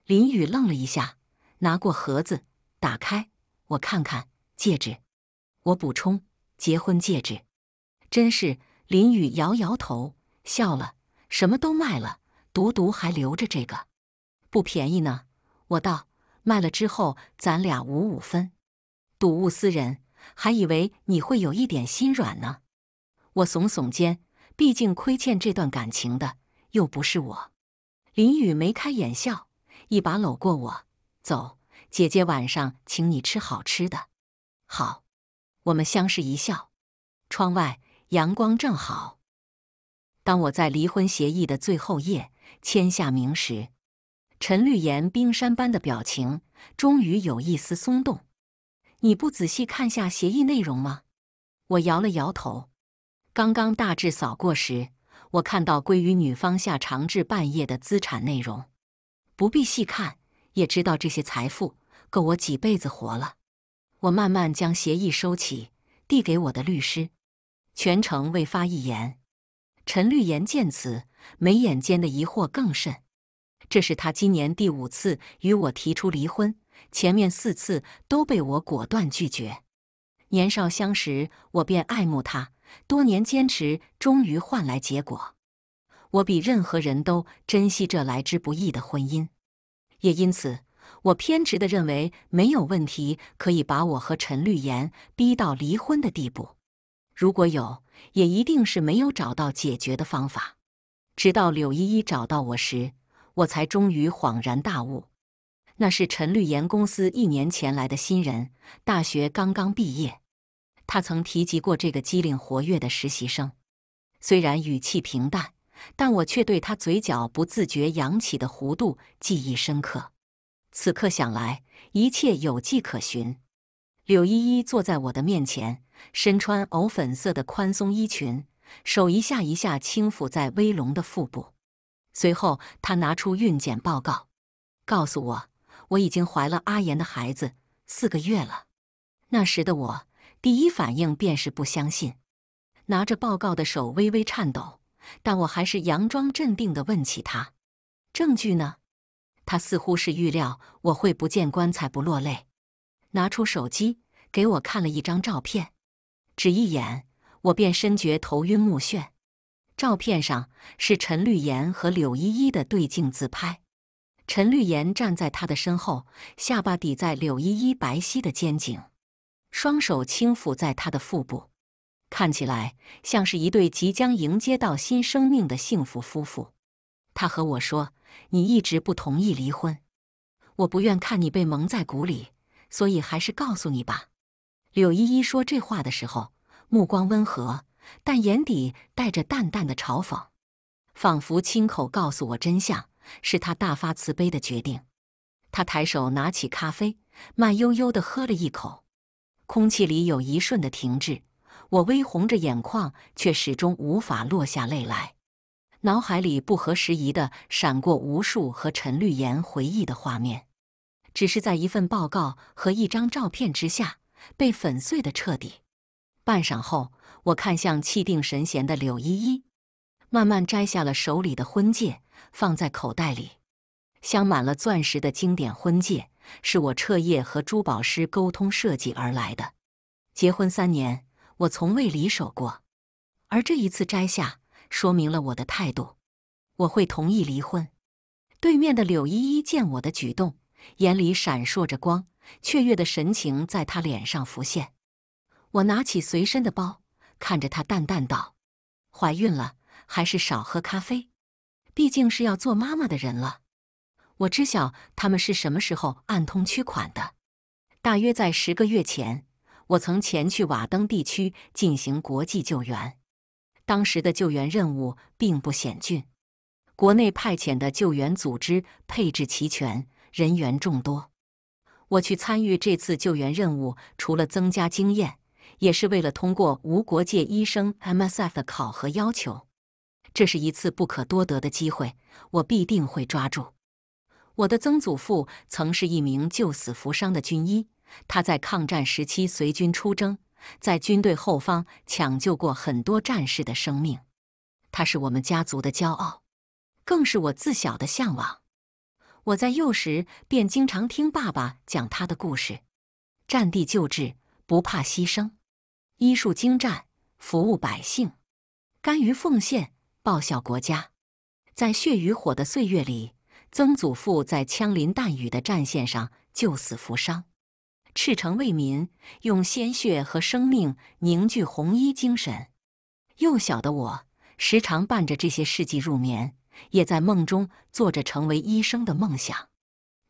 林雨愣了一下，拿过盒子，打开，我看看戒指。我补充，结婚戒指。真是，林雨摇摇头，笑了。什么都卖了，独独还留着这个，不便宜呢。我道，卖了之后咱俩五五分。睹物思人。还以为你会有一点心软呢，我耸耸肩，毕竟亏欠这段感情的又不是我。林雨眉开眼笑，一把搂过我，走，姐姐晚上请你吃好吃的。好，我们相视一笑。窗外阳光正好。当我在离婚协议的最后页签下名时，陈绿岩冰山般的表情终于有一丝松动。你不仔细看下协议内容吗？我摇了摇头。刚刚大致扫过时，我看到归于女方下长至半夜的资产内容，不必细看也知道这些财富够我几辈子活了。我慢慢将协议收起，递给我的律师，全程未发一言。陈绿岩见此，眉眼间的疑惑更甚。这是他今年第五次与我提出离婚。前面四次都被我果断拒绝。年少相识，我便爱慕他；多年坚持，终于换来结果。我比任何人都珍惜这来之不易的婚姻，也因此，我偏执的认为没有问题可以把我和陈绿妍逼到离婚的地步。如果有，也一定是没有找到解决的方法。直到柳依依找到我时，我才终于恍然大悟。那是陈绿岩公司一年前来的新人，大学刚刚毕业。他曾提及过这个机灵活跃的实习生，虽然语气平淡，但我却对他嘴角不自觉扬起的弧度记忆深刻。此刻想来，一切有迹可循。柳依依坐在我的面前，身穿藕粉色的宽松衣裙，手一下一下轻抚在威龙的腹部。随后，她拿出孕检报告，告诉我。我已经怀了阿言的孩子四个月了，那时的我第一反应便是不相信，拿着报告的手微微颤抖，但我还是佯装镇定的问起他：“证据呢？”他似乎是预料我会不见棺材不落泪，拿出手机给我看了一张照片，只一眼我便深觉头晕目眩。照片上是陈绿妍和柳依依的对镜自拍。陈绿妍站在他的身后，下巴抵在柳依依白皙的肩颈，双手轻抚在他的腹部，看起来像是一对即将迎接到新生命的幸福夫妇。他和我说：“你一直不同意离婚，我不愿看你被蒙在鼓里，所以还是告诉你吧。”柳依依说这话的时候，目光温和，但眼底带着淡淡的嘲讽，仿佛亲口告诉我真相。是他大发慈悲的决定。他抬手拿起咖啡，慢悠悠的喝了一口。空气里有一瞬的停滞。我微红着眼眶，却始终无法落下泪来。脑海里不合时宜的闪过无数和陈绿颜回忆的画面，只是在一份报告和一张照片之下被粉碎的彻底。半晌后，我看向气定神闲的柳依依，慢慢摘下了手里的婚戒。放在口袋里，镶满了钻石的经典婚戒，是我彻夜和珠宝师沟通设计而来的。结婚三年，我从未离手过，而这一次摘下，说明了我的态度：我会同意离婚。对面的柳依依见我的举动，眼里闪烁着光，雀跃的神情在她脸上浮现。我拿起随身的包，看着她淡淡道：“怀孕了，还是少喝咖啡。”毕竟是要做妈妈的人了，我知晓他们是什么时候暗通取款的，大约在十个月前，我曾前去瓦登地区进行国际救援。当时的救援任务并不险峻，国内派遣的救援组织配置齐全，人员众多。我去参与这次救援任务，除了增加经验，也是为了通过无国界医生 （MSF） 的考核要求。这是一次不可多得的机会，我必定会抓住。我的曾祖父曾是一名救死扶伤的军医，他在抗战时期随军出征，在军队后方抢救过很多战士的生命。他是我们家族的骄傲，更是我自小的向往。我在幼时便经常听爸爸讲他的故事：战地救治，不怕牺牲，医术精湛，服务百姓，甘于奉献。报效国家，在血与火的岁月里，曾祖父在枪林弹雨的战线上救死扶伤，赤诚为民，用鲜血和生命凝聚红衣精神。幼小的我，时常伴着这些事迹入眠，也在梦中做着成为医生的梦想。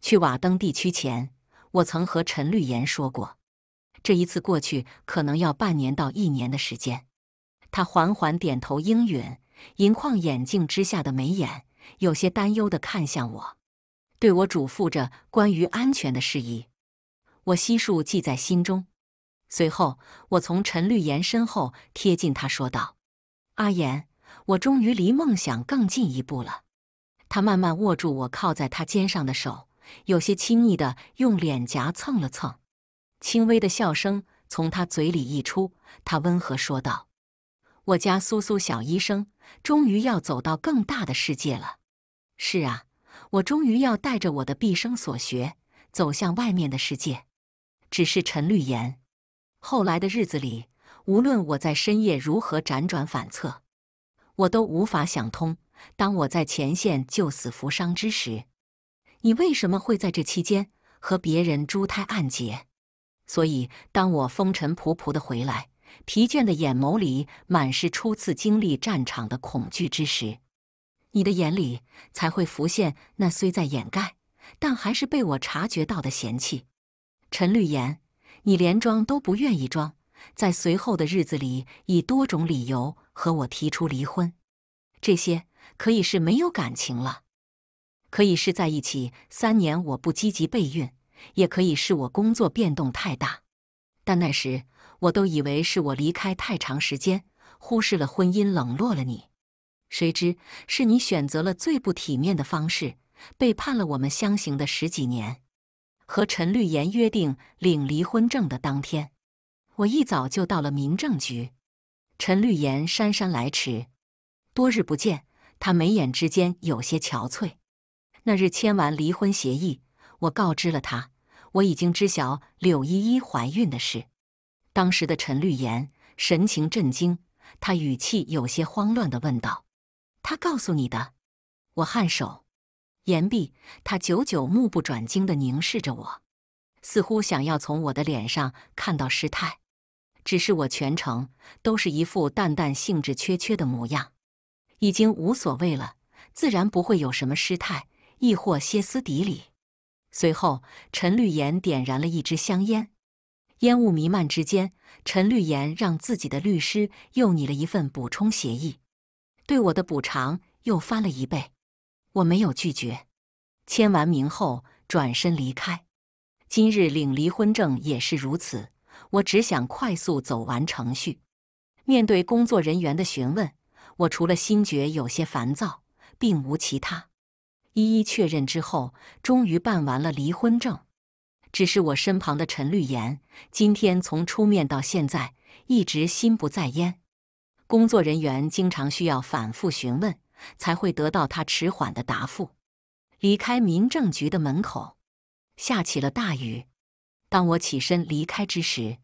去瓦登地区前，我曾和陈绿岩说过，这一次过去可能要半年到一年的时间。他缓缓点头应允。银框眼镜之下的眉眼有些担忧地看向我，对我嘱咐着关于安全的事宜，我悉数记在心中。随后，我从陈绿妍身后贴近他，说道：“阿岩，我终于离梦想更进一步了。”他慢慢握住我靠在他肩上的手，有些亲昵地用脸颊蹭了蹭，轻微的笑声从他嘴里溢出。他温和说道。我家苏苏小医生终于要走到更大的世界了。是啊，我终于要带着我的毕生所学走向外面的世界。只是陈绿言，后来的日子里，无论我在深夜如何辗转反侧，我都无法想通：当我在前线救死扶伤之时，你为什么会在这期间和别人珠胎暗结？所以，当我风尘仆仆的回来。疲倦的眼眸里满是初次经历战场的恐惧之时，你的眼里才会浮现那虽在掩盖，但还是被我察觉到的嫌弃。陈绿言，你连装都不愿意装，在随后的日子里，以多种理由和我提出离婚。这些可以是没有感情了，可以是在一起三年我不积极备孕，也可以是我工作变动太大，但那时。我都以为是我离开太长时间，忽视了婚姻，冷落了你。谁知是你选择了最不体面的方式，背叛了我们相行的十几年。和陈绿妍约定领离婚证的当天，我一早就到了民政局。陈绿妍姗姗来迟，多日不见，他眉眼之间有些憔悴。那日签完离婚协议，我告知了他，我已经知晓柳依依怀孕的事。当时的陈绿妍神情震惊，他语气有些慌乱的问道：“他告诉你的？”我颔首，言毕，他久久目不转睛的凝视着我，似乎想要从我的脸上看到失态。只是我全程都是一副淡淡兴致缺缺的模样，已经无所谓了，自然不会有什么失态，亦或歇斯底里。随后，陈绿妍点燃了一支香烟。烟雾弥漫之间，陈绿言让自己的律师又拟了一份补充协议，对我的补偿又翻了一倍。我没有拒绝，签完名后转身离开。今日领离婚证也是如此，我只想快速走完程序。面对工作人员的询问，我除了心觉有些烦躁，并无其他。一一确认之后，终于办完了离婚证。只是我身旁的陈绿岩，今天从出面到现在一直心不在焉，工作人员经常需要反复询问才会得到他迟缓的答复。离开民政局的门口，下起了大雨。当我起身离开之时，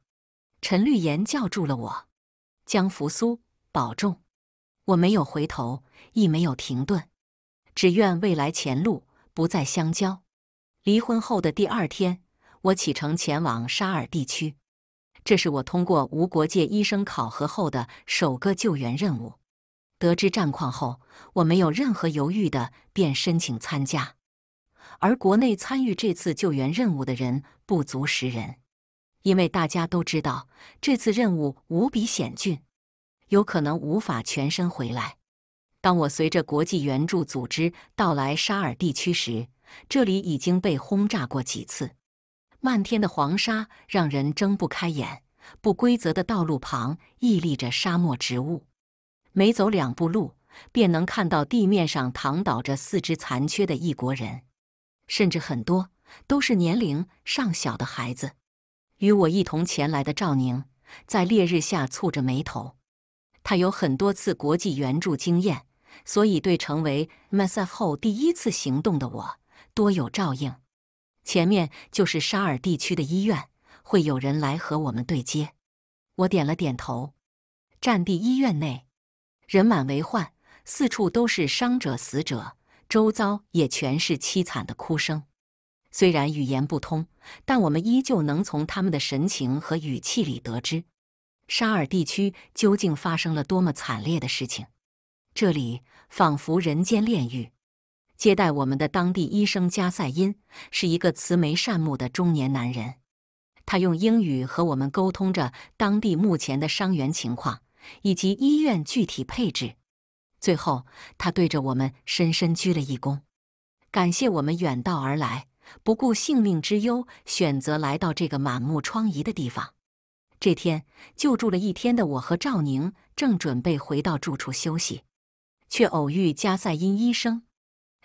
陈绿岩叫住了我：“江扶苏，保重。”我没有回头，亦没有停顿，只愿未来前路不再相交。离婚后的第二天。我启程前往沙尔地区，这是我通过无国界医生考核后的首个救援任务。得知战况后，我没有任何犹豫的便申请参加。而国内参与这次救援任务的人不足十人，因为大家都知道这次任务无比险峻，有可能无法全身回来。当我随着国际援助组织到来沙尔地区时，这里已经被轰炸过几次。漫天的黄沙让人睁不开眼，不规则的道路旁屹立着沙漠植物。每走两步路，便能看到地面上躺倒着四肢残缺的异国人，甚至很多都是年龄尚小的孩子。与我一同前来的赵宁，在烈日下蹙着眉头。他有很多次国际援助经验，所以对成为 m a s a 后第一次行动的我多有照应。前面就是沙尔地区的医院，会有人来和我们对接。我点了点头。战地医院内人满为患，四处都是伤者、死者，周遭也全是凄惨的哭声。虽然语言不通，但我们依旧能从他们的神情和语气里得知，沙尔地区究竟发生了多么惨烈的事情。这里仿佛人间炼狱。接待我们的当地医生加塞因是一个慈眉善目的中年男人，他用英语和我们沟通着当地目前的伤员情况以及医院具体配置。最后，他对着我们深深鞠了一躬，感谢我们远道而来，不顾性命之忧选择来到这个满目疮痍的地方。这天救助了一天的我和赵宁正准备回到住处休息，却偶遇加塞因医生。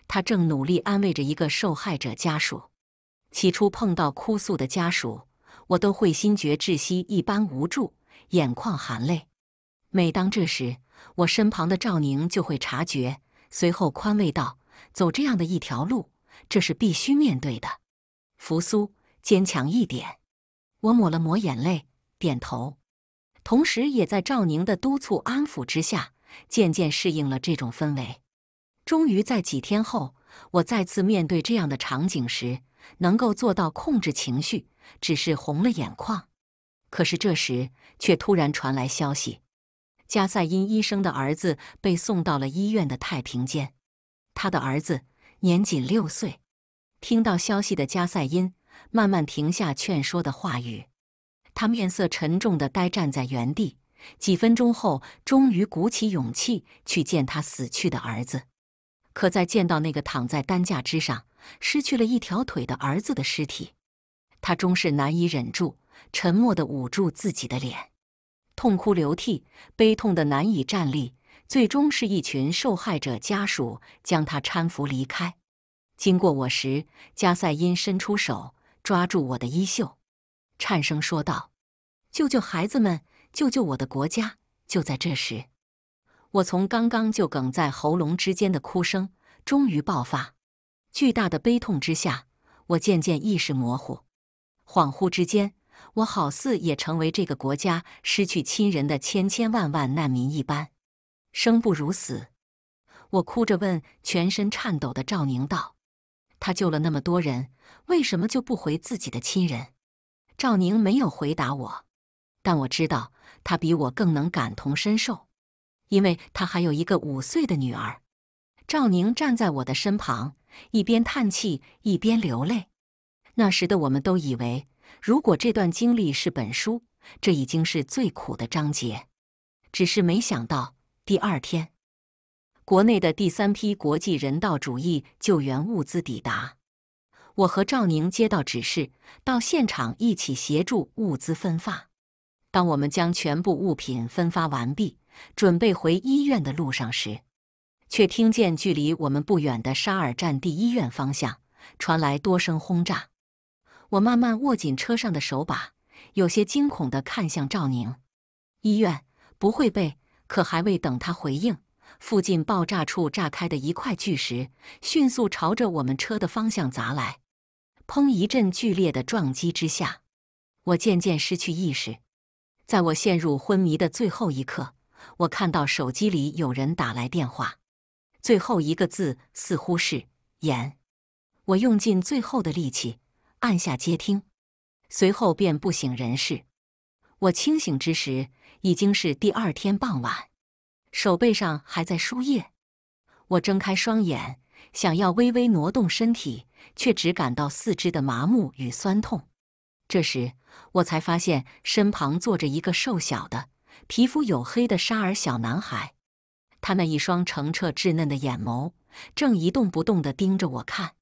他正努力安慰着一个受害者家属。起初碰到哭诉的家属，我都会心觉窒息一般无助，眼眶含泪。每当这时，我身旁的赵宁就会察觉，随后宽慰道：“走这样的一条路，这是必须面对的。扶苏，坚强一点。”我抹了抹眼泪，点头，同时也在赵宁的督促安抚之下，渐渐适应了这种氛围。终于在几天后，我再次面对这样的场景时，能够做到控制情绪，只是红了眼眶。可是这时，却突然传来消息：加塞因医生的儿子被送到了医院的太平间。他的儿子年仅六岁。听到消息的加塞因慢慢停下劝说的话语，他面色沉重的呆站在原地。几分钟后，终于鼓起勇气去见他死去的儿子。可在见到那个躺在担架之上、失去了一条腿的儿子的尸体，他终是难以忍住，沉默地捂住自己的脸，痛哭流涕，悲痛的难以站立。最终是一群受害者家属将他搀扶离开。经过我时，加塞因伸出手抓住我的衣袖，颤声说道：“救救孩子们，救救我的国家！”就在这时。我从刚刚就哽在喉咙之间的哭声终于爆发，巨大的悲痛之下，我渐渐意识模糊，恍惚之间，我好似也成为这个国家失去亲人的千千万万难民一般，生不如死。我哭着问，全身颤抖的赵宁道：“他救了那么多人，为什么就不回自己的亲人？”赵宁没有回答我，但我知道他比我更能感同身受。因为他还有一个五岁的女儿，赵宁站在我的身旁，一边叹气一边流泪。那时的我们都以为，如果这段经历是本书，这已经是最苦的章节。只是没想到，第二天，国内的第三批国际人道主义救援物资抵达，我和赵宁接到指示，到现场一起协助物资分发。当我们将全部物品分发完毕。准备回医院的路上时，却听见距离我们不远的沙尔站第一院方向传来多声轰炸。我慢慢握紧车上的手把，有些惊恐地看向赵宁。医院不会被……可还未等他回应，附近爆炸处炸开的一块巨石迅速朝着我们车的方向砸来。砰！一阵剧烈的撞击之下，我渐渐失去意识。在我陷入昏迷的最后一刻。我看到手机里有人打来电话，最后一个字似乎是“言”。我用尽最后的力气按下接听，随后便不省人事。我清醒之时已经是第二天傍晚，手背上还在输液。我睁开双眼，想要微微挪动身体，却只感到四肢的麻木与酸痛。这时我才发现身旁坐着一个瘦小的。皮肤黝黑的沙尔小男孩，他那一双澄澈稚嫩的眼眸，正一动不动的盯着我看，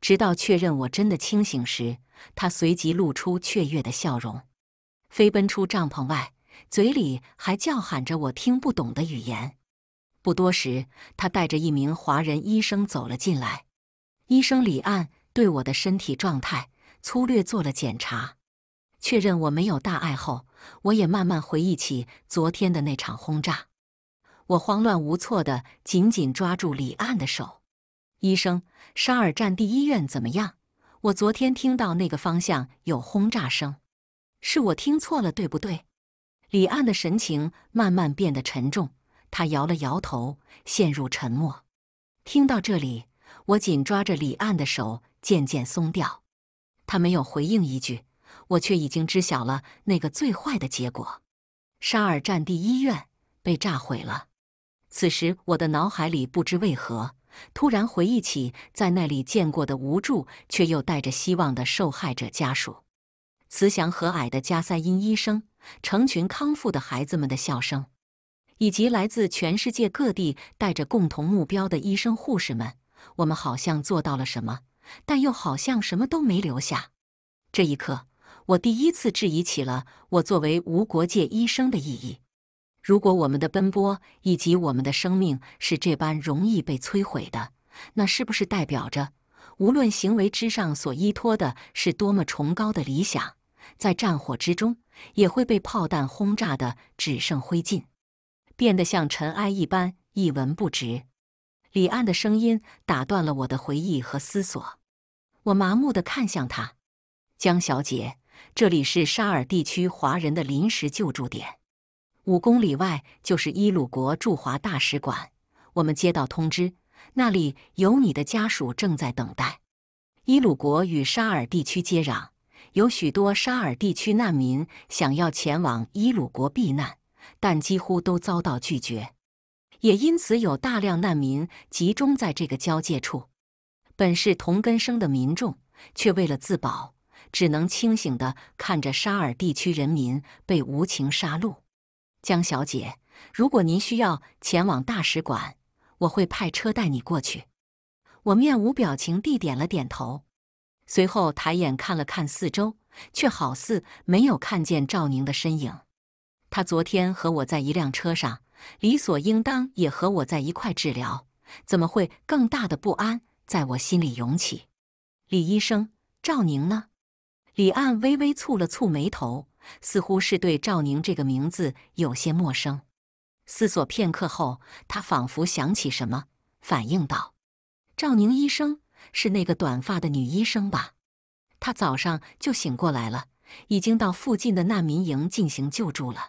直到确认我真的清醒时，他随即露出雀跃的笑容，飞奔出帐篷外，嘴里还叫喊着我听不懂的语言。不多时，他带着一名华人医生走了进来。医生李岸对我的身体状态粗略做了检查，确认我没有大碍后。我也慢慢回忆起昨天的那场轰炸，我慌乱无措的紧紧抓住李岸的手。医生，沙尔站地医院怎么样？我昨天听到那个方向有轰炸声，是我听错了，对不对？李岸的神情慢慢变得沉重，他摇了摇头，陷入沉默。听到这里，我紧抓着李岸的手渐渐松掉，他没有回应一句。我却已经知晓了那个最坏的结果。沙尔战地医院被炸毁了。此时，我的脑海里不知为何突然回忆起在那里见过的无助却又带着希望的受害者家属，慈祥和蔼的加塞因医生，成群康复的孩子们的笑声，以及来自全世界各地带着共同目标的医生护士们。我们好像做到了什么，但又好像什么都没留下。这一刻。我第一次质疑起了我作为无国界医生的意义。如果我们的奔波以及我们的生命是这般容易被摧毁的，那是不是代表着，无论行为之上所依托的是多么崇高的理想，在战火之中也会被炮弹轰炸的只剩灰烬，变得像尘埃一般一文不值？李安的声音打断了我的回忆和思索。我麻木地看向他，江小姐。这里是沙尔地区华人的临时救助点，五公里外就是伊鲁国驻华大使馆。我们接到通知，那里有你的家属正在等待。伊鲁国与沙尔地区接壤，有许多沙尔地区难民想要前往伊鲁国避难，但几乎都遭到拒绝，也因此有大量难民集中在这个交界处。本是同根生的民众，却为了自保。只能清醒地看着沙尔地区人民被无情杀戮。江小姐，如果您需要前往大使馆，我会派车带你过去。我面无表情地点了点头，随后抬眼看了看四周，却好似没有看见赵宁的身影。他昨天和我在一辆车上，理所应当也和我在一块治疗，怎么会更大的不安在我心里涌起？李医生，赵宁呢？李岸微微蹙了蹙眉头，似乎是对赵宁这个名字有些陌生。思索片刻后，他仿佛想起什么，反应道：“赵宁医生是那个短发的女医生吧？她早上就醒过来了，已经到附近的难民营进行救助了。”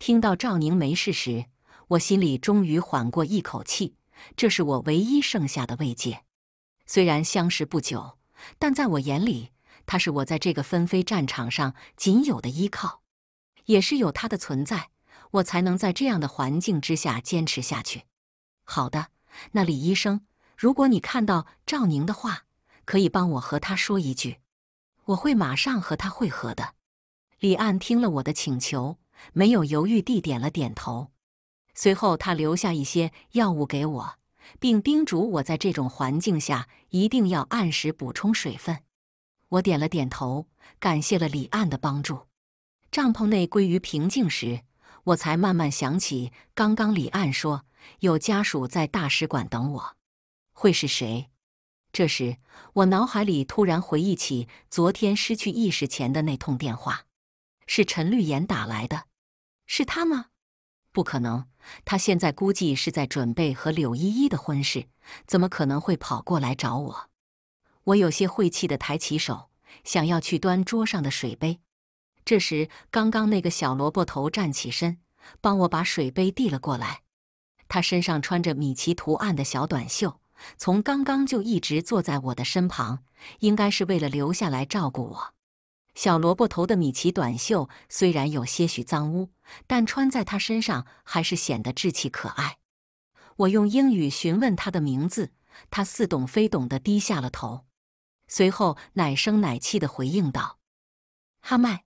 听到赵宁没事时，我心里终于缓过一口气，这是我唯一剩下的慰藉。虽然相识不久，但在我眼里。他是我在这个纷飞战场上仅有的依靠，也是有他的存在，我才能在这样的环境之下坚持下去。好的，那李医生，如果你看到赵宁的话，可以帮我和他说一句，我会马上和他会合的。李岸听了我的请求，没有犹豫地点了点头。随后，他留下一些药物给我，并叮嘱我在这种环境下一定要按时补充水分。我点了点头，感谢了李岸的帮助。帐篷内归于平静时，我才慢慢想起，刚刚李岸说有家属在大使馆等我，会是谁？这时，我脑海里突然回忆起昨天失去意识前的那通电话，是陈绿妍打来的，是他吗？不可能，他现在估计是在准备和柳依依的婚事，怎么可能会跑过来找我？我有些晦气地抬起手，想要去端桌上的水杯。这时，刚刚那个小萝卜头站起身，帮我把水杯递了过来。他身上穿着米奇图案的小短袖，从刚刚就一直坐在我的身旁，应该是为了留下来照顾我。小萝卜头的米奇短袖虽然有些许脏污，但穿在他身上还是显得稚气可爱。我用英语询问他的名字，他似懂非懂地低下了头。随后，奶声奶气的回应道：“哈麦。”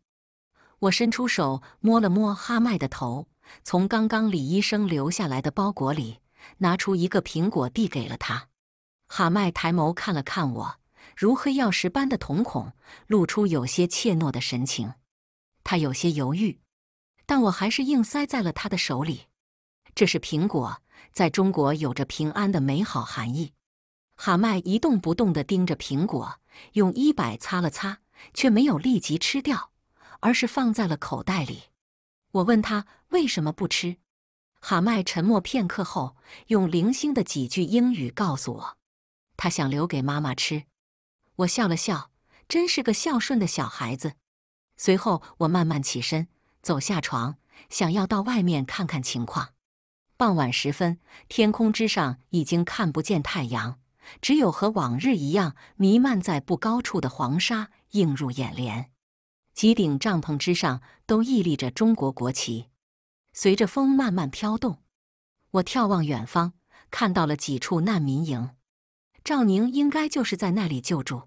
我伸出手摸了摸哈麦的头，从刚刚李医生留下来的包裹里拿出一个苹果递给了他。哈麦抬眸看了看我，如黑曜石般的瞳孔露出有些怯懦的神情。他有些犹豫，但我还是硬塞在了他的手里。这是苹果，在中国有着平安的美好含义。哈麦一动不动地盯着苹果，用衣摆擦了擦，却没有立即吃掉，而是放在了口袋里。我问他为什么不吃，哈麦沉默片刻后，用零星的几句英语告诉我，他想留给妈妈吃。我笑了笑，真是个孝顺的小孩子。随后，我慢慢起身，走下床，想要到外面看看情况。傍晚时分，天空之上已经看不见太阳。只有和往日一样弥漫在不高处的黄沙映入眼帘，几顶帐篷之上都屹立着中国国旗，随着风慢慢飘动。我眺望远方，看到了几处难民营，赵宁应该就是在那里救助。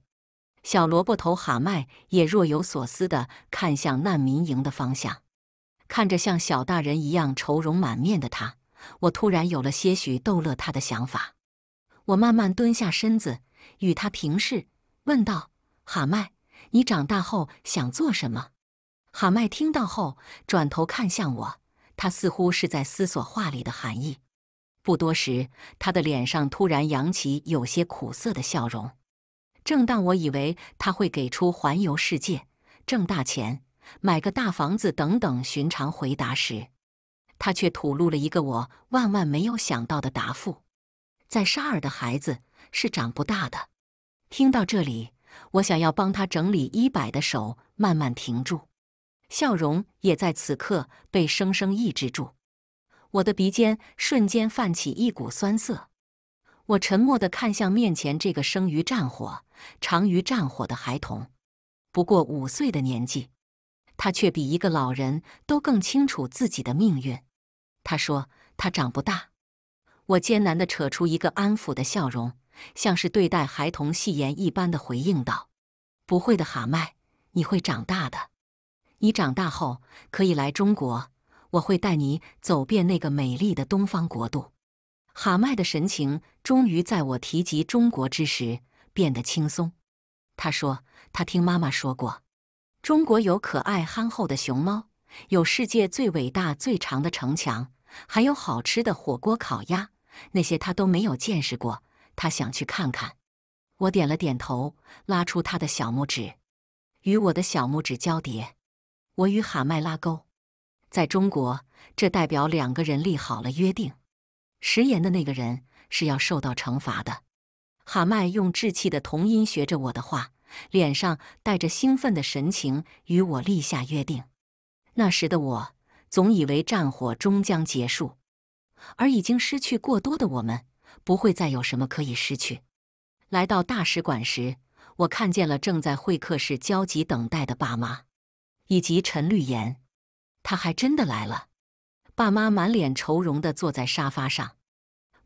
小萝卜头哈麦也若有所思地看向难民营的方向，看着像小大人一样愁容满面的他，我突然有了些许逗乐他的想法。我慢慢蹲下身子，与他平视，问道：“喊麦，你长大后想做什么？”喊麦听到后，转头看向我，他似乎是在思索话里的含义。不多时，他的脸上突然扬起有些苦涩的笑容。正当我以为他会给出环游世界、挣大钱、买个大房子等等寻常回答时，他却吐露了一个我万万没有想到的答复。在沙尔的孩子是长不大的。听到这里，我想要帮他整理衣摆的手慢慢停住，笑容也在此刻被生生抑制住。我的鼻尖瞬间泛起一股酸涩。我沉默地看向面前这个生于战火、长于战火的孩童，不过五岁的年纪，他却比一个老人都更清楚自己的命运。他说：“他长不大。”我艰难的扯出一个安抚的笑容，像是对待孩童戏言一般的回应道：“不会的，哈麦，你会长大的。你长大后可以来中国，我会带你走遍那个美丽的东方国度。”哈麦的神情终于在我提及中国之时变得轻松。他说：“他听妈妈说过，中国有可爱憨厚的熊猫，有世界最伟大最长的城墙。”还有好吃的火锅、烤鸭，那些他都没有见识过，他想去看看。我点了点头，拉出他的小拇指，与我的小拇指交叠。我与哈麦拉钩，在中国，这代表两个人立好了约定，食言的那个人是要受到惩罚的。哈麦用稚气的童音学着我的话，脸上带着兴奋的神情，与我立下约定。那时的我。总以为战火终将结束，而已经失去过多的我们，不会再有什么可以失去。来到大使馆时，我看见了正在会客室焦急等待的爸妈，以及陈绿岩。他还真的来了。爸妈满脸愁容地坐在沙发上，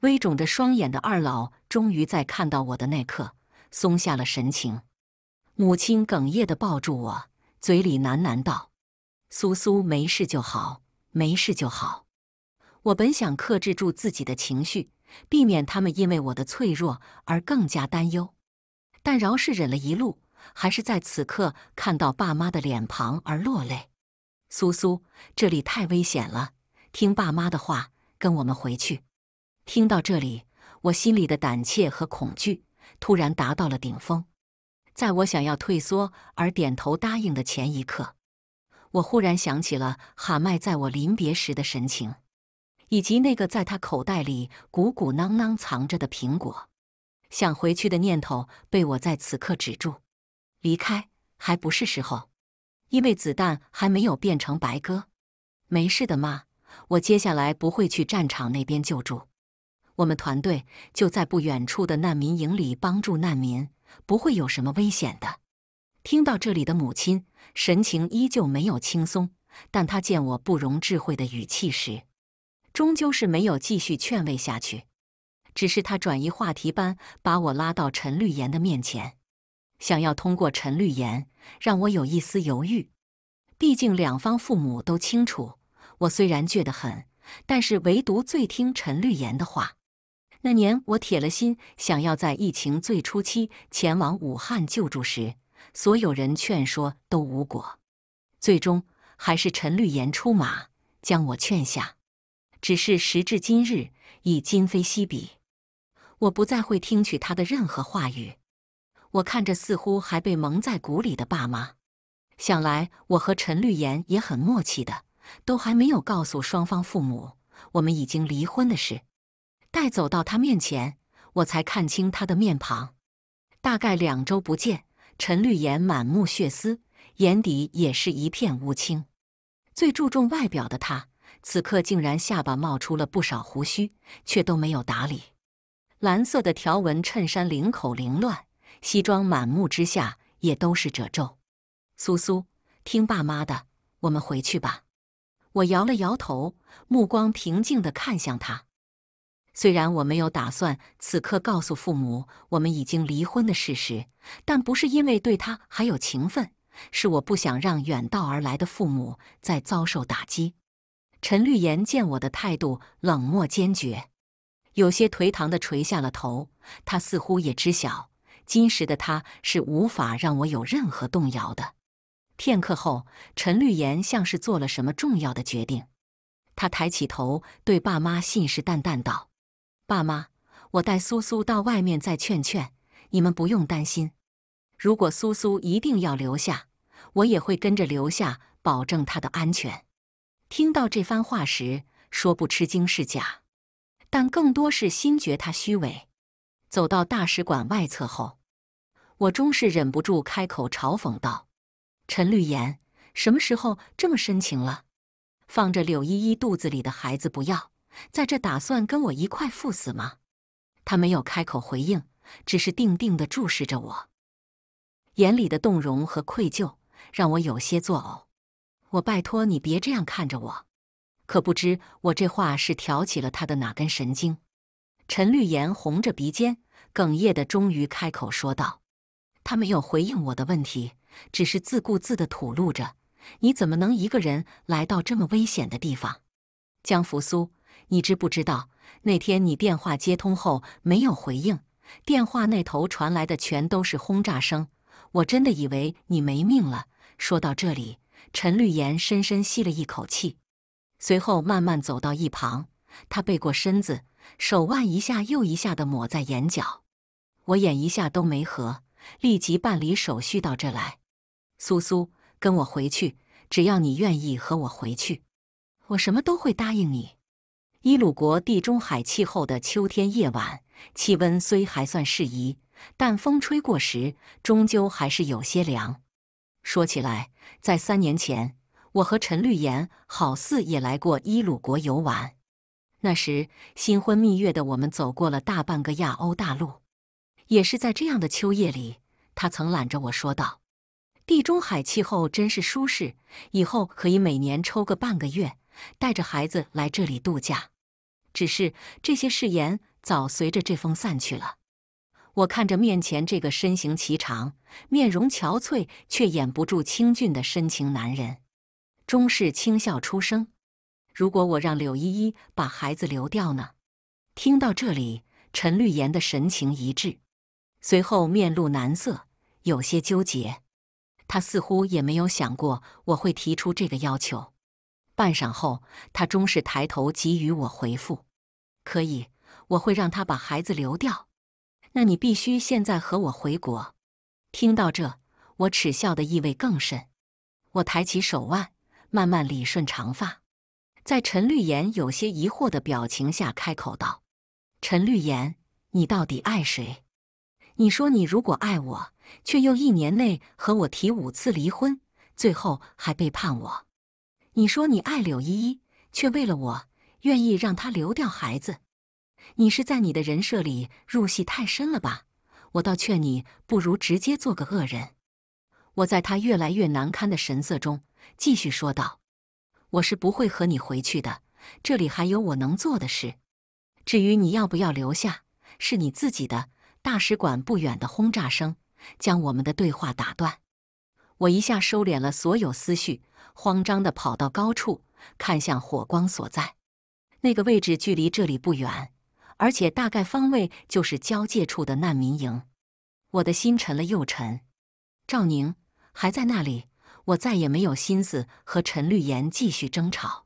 微肿着双眼的二老终于在看到我的那刻松下了神情。母亲哽咽地抱住我，嘴里喃喃道。苏苏没事就好，没事就好。我本想克制住自己的情绪，避免他们因为我的脆弱而更加担忧，但饶是忍了一路，还是在此刻看到爸妈的脸庞而落泪。苏苏，这里太危险了，听爸妈的话，跟我们回去。听到这里，我心里的胆怯和恐惧突然达到了顶峰，在我想要退缩而点头答应的前一刻。我忽然想起了哈麦在我临别时的神情，以及那个在他口袋里鼓鼓囊囊藏着的苹果。想回去的念头被我在此刻止住。离开还不是时候，因为子弹还没有变成白鸽。没事的，妈，我接下来不会去战场那边救助，我们团队就在不远处的难民营里帮助难民，不会有什么危险的。听到这里的母亲。神情依旧没有轻松，但他见我不容智慧的语气时，终究是没有继续劝慰下去。只是他转移话题般把我拉到陈绿岩的面前，想要通过陈绿岩让我有一丝犹豫。毕竟两方父母都清楚，我虽然倔得很，但是唯独最听陈绿岩的话。那年我铁了心想要在疫情最初期前往武汉救助时。所有人劝说都无果，最终还是陈绿岩出马将我劝下。只是时至今日，已今非昔比，我不再会听取他的任何话语。我看着似乎还被蒙在鼓里的爸妈，想来我和陈绿岩也很默契的，都还没有告诉双方父母我们已经离婚的事。待走到他面前，我才看清他的面庞。大概两周不见。陈绿岩满目血丝，眼底也是一片乌青。最注重外表的他，此刻竟然下巴冒出了不少胡须，却都没有打理。蓝色的条纹衬衫领口凌乱，西装满目之下也都是褶皱。苏苏，听爸妈的，我们回去吧。我摇了摇头，目光平静地看向他。虽然我没有打算此刻告诉父母我们已经离婚的事实，但不是因为对他还有情分，是我不想让远道而来的父母再遭受打击。陈绿岩见我的态度冷漠坚决，有些颓唐地垂下了头。他似乎也知晓，今时的他是无法让我有任何动摇的。片刻后，陈绿岩像是做了什么重要的决定，他抬起头对爸妈信誓旦旦道。爸妈，我带苏苏到外面再劝劝，你们不用担心。如果苏苏一定要留下，我也会跟着留下，保证他的安全。听到这番话时，说不吃惊是假，但更多是心觉他虚伪。走到大使馆外侧后，我终是忍不住开口嘲讽道：“陈绿言，什么时候这么深情了？放着柳依依肚子里的孩子不要？”在这打算跟我一块赴死吗？他没有开口回应，只是定定地注视着我，眼里的动容和愧疚让我有些作呕。我拜托你别这样看着我，可不知我这话是挑起了他的哪根神经。陈绿颜红着鼻尖，哽咽地终于开口说道：“他没有回应我的问题，只是自顾自地吐露着：你怎么能一个人来到这么危险的地方，江扶苏？”你知不知道，那天你电话接通后没有回应，电话那头传来的全都是轰炸声。我真的以为你没命了。说到这里，陈绿岩深深吸了一口气，随后慢慢走到一旁，他背过身子，手腕一下又一下的抹在眼角。我眼一下都没合，立即办理手续到这来。苏苏，跟我回去，只要你愿意和我回去，我什么都会答应你。伊鲁国地中海气候的秋天夜晚，气温虽还算适宜，但风吹过时，终究还是有些凉。说起来，在三年前，我和陈绿岩好似也来过伊鲁国游玩。那时新婚蜜月的我们走过了大半个亚欧大陆，也是在这样的秋夜里，他曾揽着我说道：“地中海气候真是舒适，以后可以每年抽个半个月，带着孩子来这里度假。”只是这些誓言早随着这风散去了。我看着面前这个身形颀长、面容憔悴却掩不住清俊的深情男人，终是轻笑出声：“如果我让柳依依把孩子留掉呢？”听到这里，陈绿岩的神情一滞，随后面露难色，有些纠结。他似乎也没有想过我会提出这个要求。半晌后，他终是抬头给予我回复：“可以，我会让他把孩子留掉。那你必须现在和我回国。”听到这，我耻笑的意味更深。我抬起手腕，慢慢理顺长发，在陈绿妍有些疑惑的表情下开口道：“陈绿妍，你到底爱谁？你说你如果爱我，却又一年内和我提五次离婚，最后还背叛我。”你说你爱柳依依，却为了我愿意让她流掉孩子，你是在你的人设里入戏太深了吧？我倒劝你，不如直接做个恶人。我在他越来越难堪的神色中继续说道：“我是不会和你回去的，这里还有我能做的事。至于你要不要留下，是你自己的。”大使馆不远的轰炸声将我们的对话打断。我一下收敛了所有思绪，慌张的跑到高处，看向火光所在。那个位置距离这里不远，而且大概方位就是交界处的难民营。我的心沉了又沉。赵宁还在那里，我再也没有心思和陈绿妍继续争吵。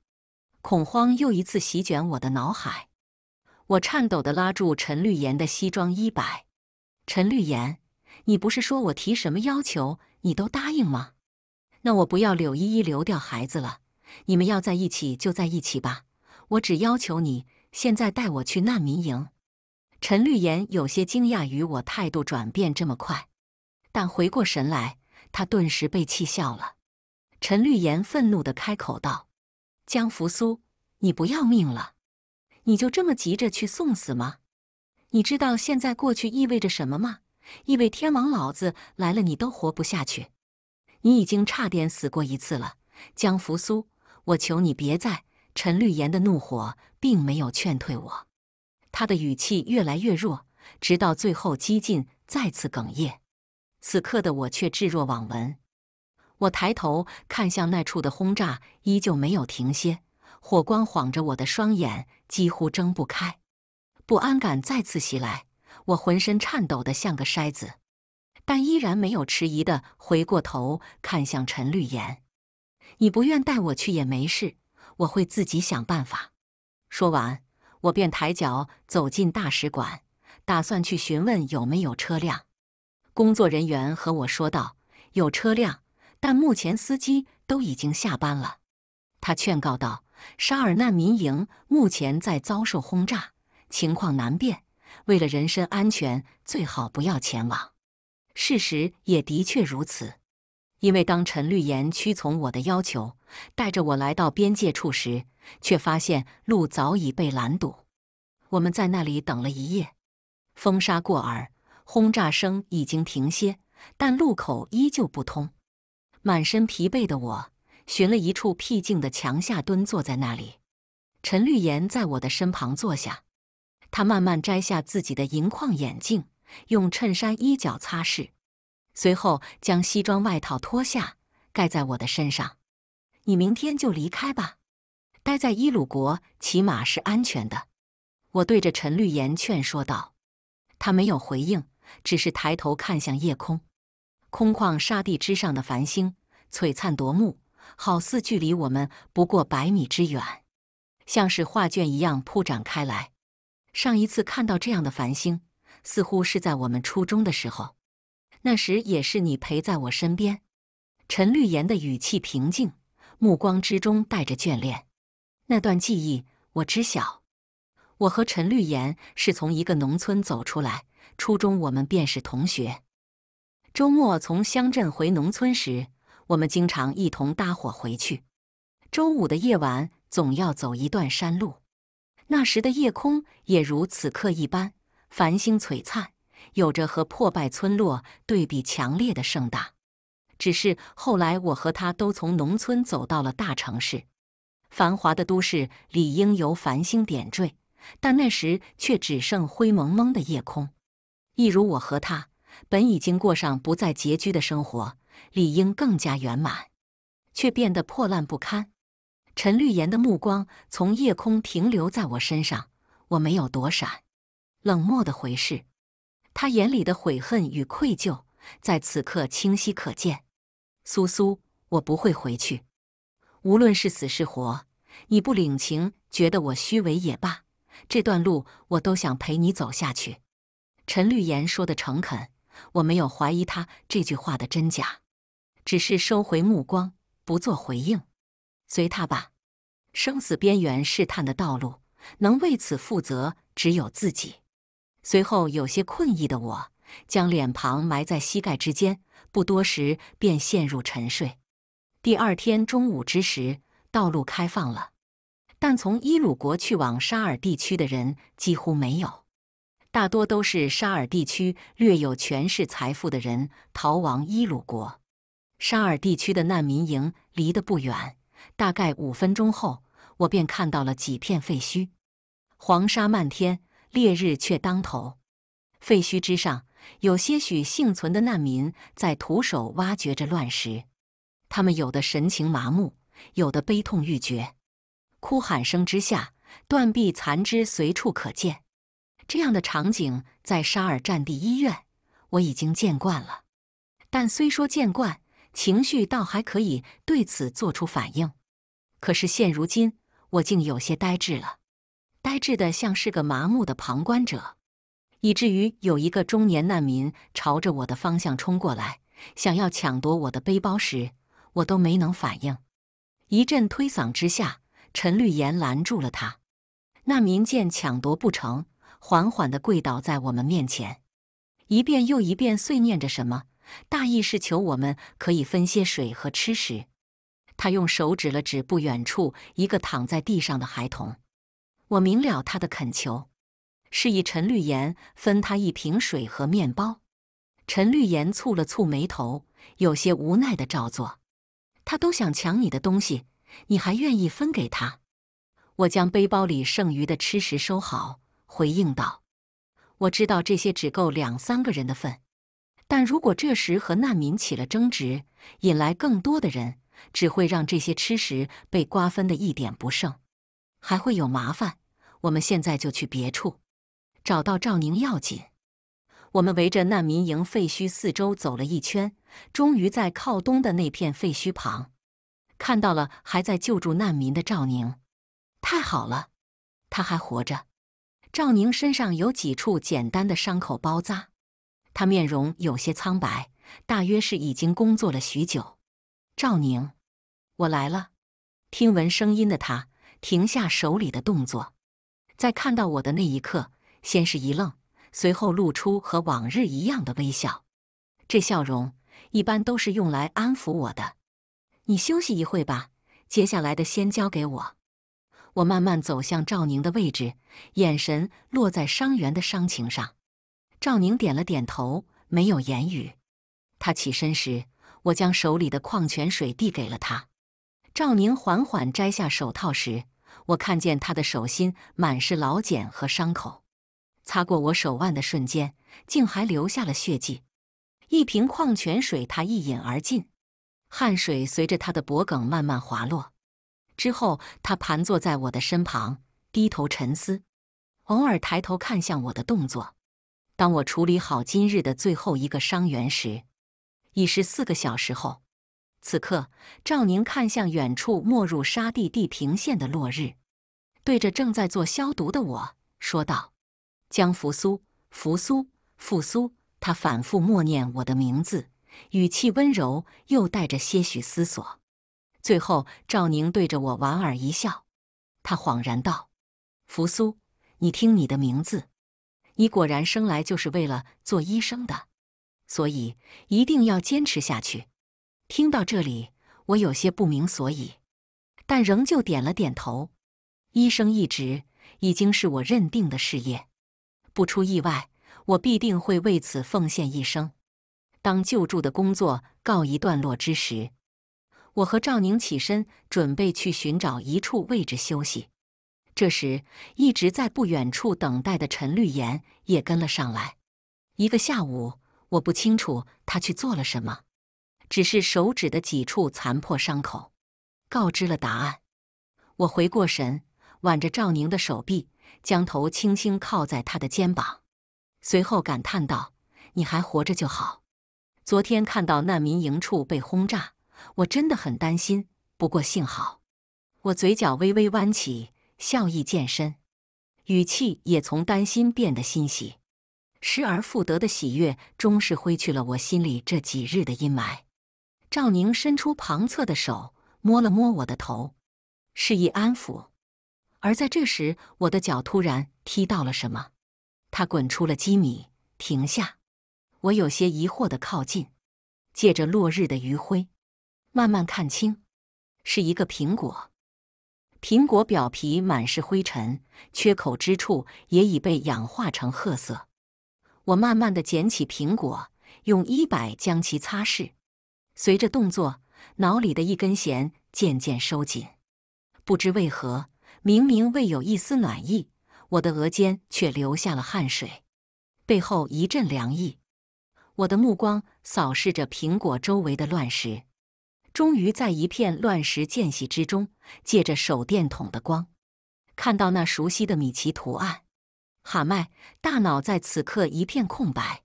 恐慌又一次席卷我的脑海，我颤抖的拉住陈绿妍的西装衣摆。陈绿妍，你不是说我提什么要求？你都答应吗？那我不要柳依依，留掉孩子了。你们要在一起就在一起吧。我只要求你，现在带我去难民营。陈绿岩有些惊讶于我态度转变这么快，但回过神来，他顿时被气笑了。陈绿岩愤怒的开口道：“江扶苏，你不要命了？你就这么急着去送死吗？你知道现在过去意味着什么吗？”一为天王老子来了，你都活不下去。你已经差点死过一次了，江扶苏，我求你别再。陈绿岩的怒火并没有劝退我，他的语气越来越弱，直到最后激进，再次哽咽。此刻的我却置若罔闻。我抬头看向那处的轰炸，依旧没有停歇，火光晃着我的双眼，几乎睁不开。不安感再次袭来。我浑身颤抖的像个筛子，但依然没有迟疑的回过头看向陈绿岩。你不愿带我去也没事，我会自己想办法。说完，我便抬脚走进大使馆，打算去询问有没有车辆。工作人员和我说道：“有车辆，但目前司机都已经下班了。”他劝告道：“沙尔难民营目前在遭受轰炸，情况难辨。”为了人身安全，最好不要前往。事实也的确如此，因为当陈绿岩屈从我的要求，带着我来到边界处时，却发现路早已被拦堵。我们在那里等了一夜，风沙过耳，轰炸声已经停歇，但路口依旧不通。满身疲惫的我，寻了一处僻静的墙下蹲坐在那里。陈绿岩在我的身旁坐下。他慢慢摘下自己的银框眼镜，用衬衫衣角擦拭，随后将西装外套脱下，盖在我的身上。你明天就离开吧，待在伊鲁国起码是安全的。我对着陈绿岩劝说道。他没有回应，只是抬头看向夜空，空旷沙地之上的繁星璀璨夺目，好似距离我们不过百米之远，像是画卷一样铺展开来。上一次看到这样的繁星，似乎是在我们初中的时候。那时也是你陪在我身边。陈绿岩的语气平静，目光之中带着眷恋。那段记忆我知晓。我和陈绿岩是从一个农村走出来，初中我们便是同学。周末从乡镇回农村时，我们经常一同搭伙回去。周五的夜晚，总要走一段山路。那时的夜空也如此刻一般，繁星璀璨，有着和破败村落对比强烈的盛大。只是后来，我和他都从农村走到了大城市，繁华的都市理应由繁星点缀，但那时却只剩灰蒙蒙的夜空。一如我和他，本已经过上不再拮据的生活，理应更加圆满，却变得破烂不堪。陈绿妍的目光从夜空停留在我身上，我没有躲闪，冷漠的回视。他眼里的悔恨与愧疚在此刻清晰可见。苏苏，我不会回去，无论是死是活，你不领情，觉得我虚伪也罢，这段路我都想陪你走下去。陈绿妍说的诚恳，我没有怀疑他这句话的真假，只是收回目光，不做回应。随他吧，生死边缘试探的道路，能为此负责只有自己。随后有些困意的我，将脸庞埋在膝盖之间，不多时便陷入沉睡。第二天中午之时，道路开放了，但从伊鲁国去往沙尔地区的人几乎没有，大多都是沙尔地区略有权势、财富的人逃亡伊鲁国。沙尔地区的难民营离得不远。大概五分钟后，我便看到了几片废墟，黄沙漫天，烈日却当头。废墟之上，有些许幸存的难民在徒手挖掘着乱石，他们有的神情麻木，有的悲痛欲绝，哭喊声之下，断臂残肢随处可见。这样的场景在沙尔战地医院我已经见惯了，但虽说见惯。情绪倒还可以对此做出反应，可是现如今我竟有些呆滞了，呆滞的像是个麻木的旁观者，以至于有一个中年难民朝着我的方向冲过来，想要抢夺我的背包时，我都没能反应。一阵推搡之下，陈绿岩拦住了他。难民见抢夺不成，缓缓地跪倒在我们面前，一遍又一遍碎念着什么。大意是求我们可以分些水和吃食。他用手指了指不远处一个躺在地上的孩童，我明了他的恳求，示意陈绿岩分他一瓶水和面包。陈绿岩蹙了蹙眉头，有些无奈的照做。他都想抢你的东西，你还愿意分给他？我将背包里剩余的吃食收好，回应道：“我知道这些只够两三个人的份。”但如果这时和难民起了争执，引来更多的人，只会让这些吃食被瓜分的一点不剩，还会有麻烦。我们现在就去别处，找到赵宁要紧。我们围着难民营废墟四周走了一圈，终于在靠东的那片废墟旁，看到了还在救助难民的赵宁。太好了，他还活着。赵宁身上有几处简单的伤口包扎。他面容有些苍白，大约是已经工作了许久。赵宁，我来了。听闻声音的他停下手里的动作，在看到我的那一刻，先是一愣，随后露出和往日一样的微笑。这笑容一般都是用来安抚我的。你休息一会吧，接下来的先交给我。我慢慢走向赵宁的位置，眼神落在伤员的伤情上。赵宁点了点头，没有言语。他起身时，我将手里的矿泉水递给了他。赵宁缓缓摘下手套时，我看见他的手心满是老茧和伤口，擦过我手腕的瞬间，竟还留下了血迹。一瓶矿泉水，他一饮而尽，汗水随着他的脖梗慢慢滑落。之后，他盘坐在我的身旁，低头沉思，偶尔抬头看向我的动作。当我处理好今日的最后一个伤员时，已是四个小时后。此刻，赵宁看向远处没入沙地地平线的落日，对着正在做消毒的我说道：“江扶苏，扶苏，扶苏。”他反复默念我的名字，语气温柔又带着些许思索。最后，赵宁对着我莞尔一笑，他恍然道：“扶苏，你听你的名字。”你果然生来就是为了做医生的，所以一定要坚持下去。听到这里，我有些不明所以，但仍旧点了点头。医生一职已经是我认定的事业，不出意外，我必定会为此奉献一生。当救助的工作告一段落之时，我和赵宁起身准备去寻找一处位置休息。这时，一直在不远处等待的陈绿岩也跟了上来。一个下午，我不清楚他去做了什么，只是手指的几处残破伤口，告知了答案。我回过神，挽着赵宁的手臂，将头轻轻靠在他的肩膀，随后感叹道：“你还活着就好。昨天看到难民营处被轰炸，我真的很担心。不过幸好。”我嘴角微微弯起。笑意渐深，语气也从担心变得欣喜，失而复得的喜悦终是挥去了我心里这几日的阴霾。赵宁伸出旁侧的手，摸了摸我的头，示意安抚。而在这时，我的脚突然踢到了什么，他滚出了几米，停下。我有些疑惑的靠近，借着落日的余晖，慢慢看清，是一个苹果。苹果表皮满是灰尘，缺口之处也已被氧化成褐色。我慢慢的捡起苹果，用衣摆将其擦拭。随着动作，脑里的一根弦渐渐收紧。不知为何，明明未有一丝暖意，我的额间却流下了汗水，背后一阵凉意。我的目光扫视着苹果周围的乱石。终于在一片乱石间隙之中，借着手电筒的光，看到那熟悉的米奇图案。喊麦大脑在此刻一片空白，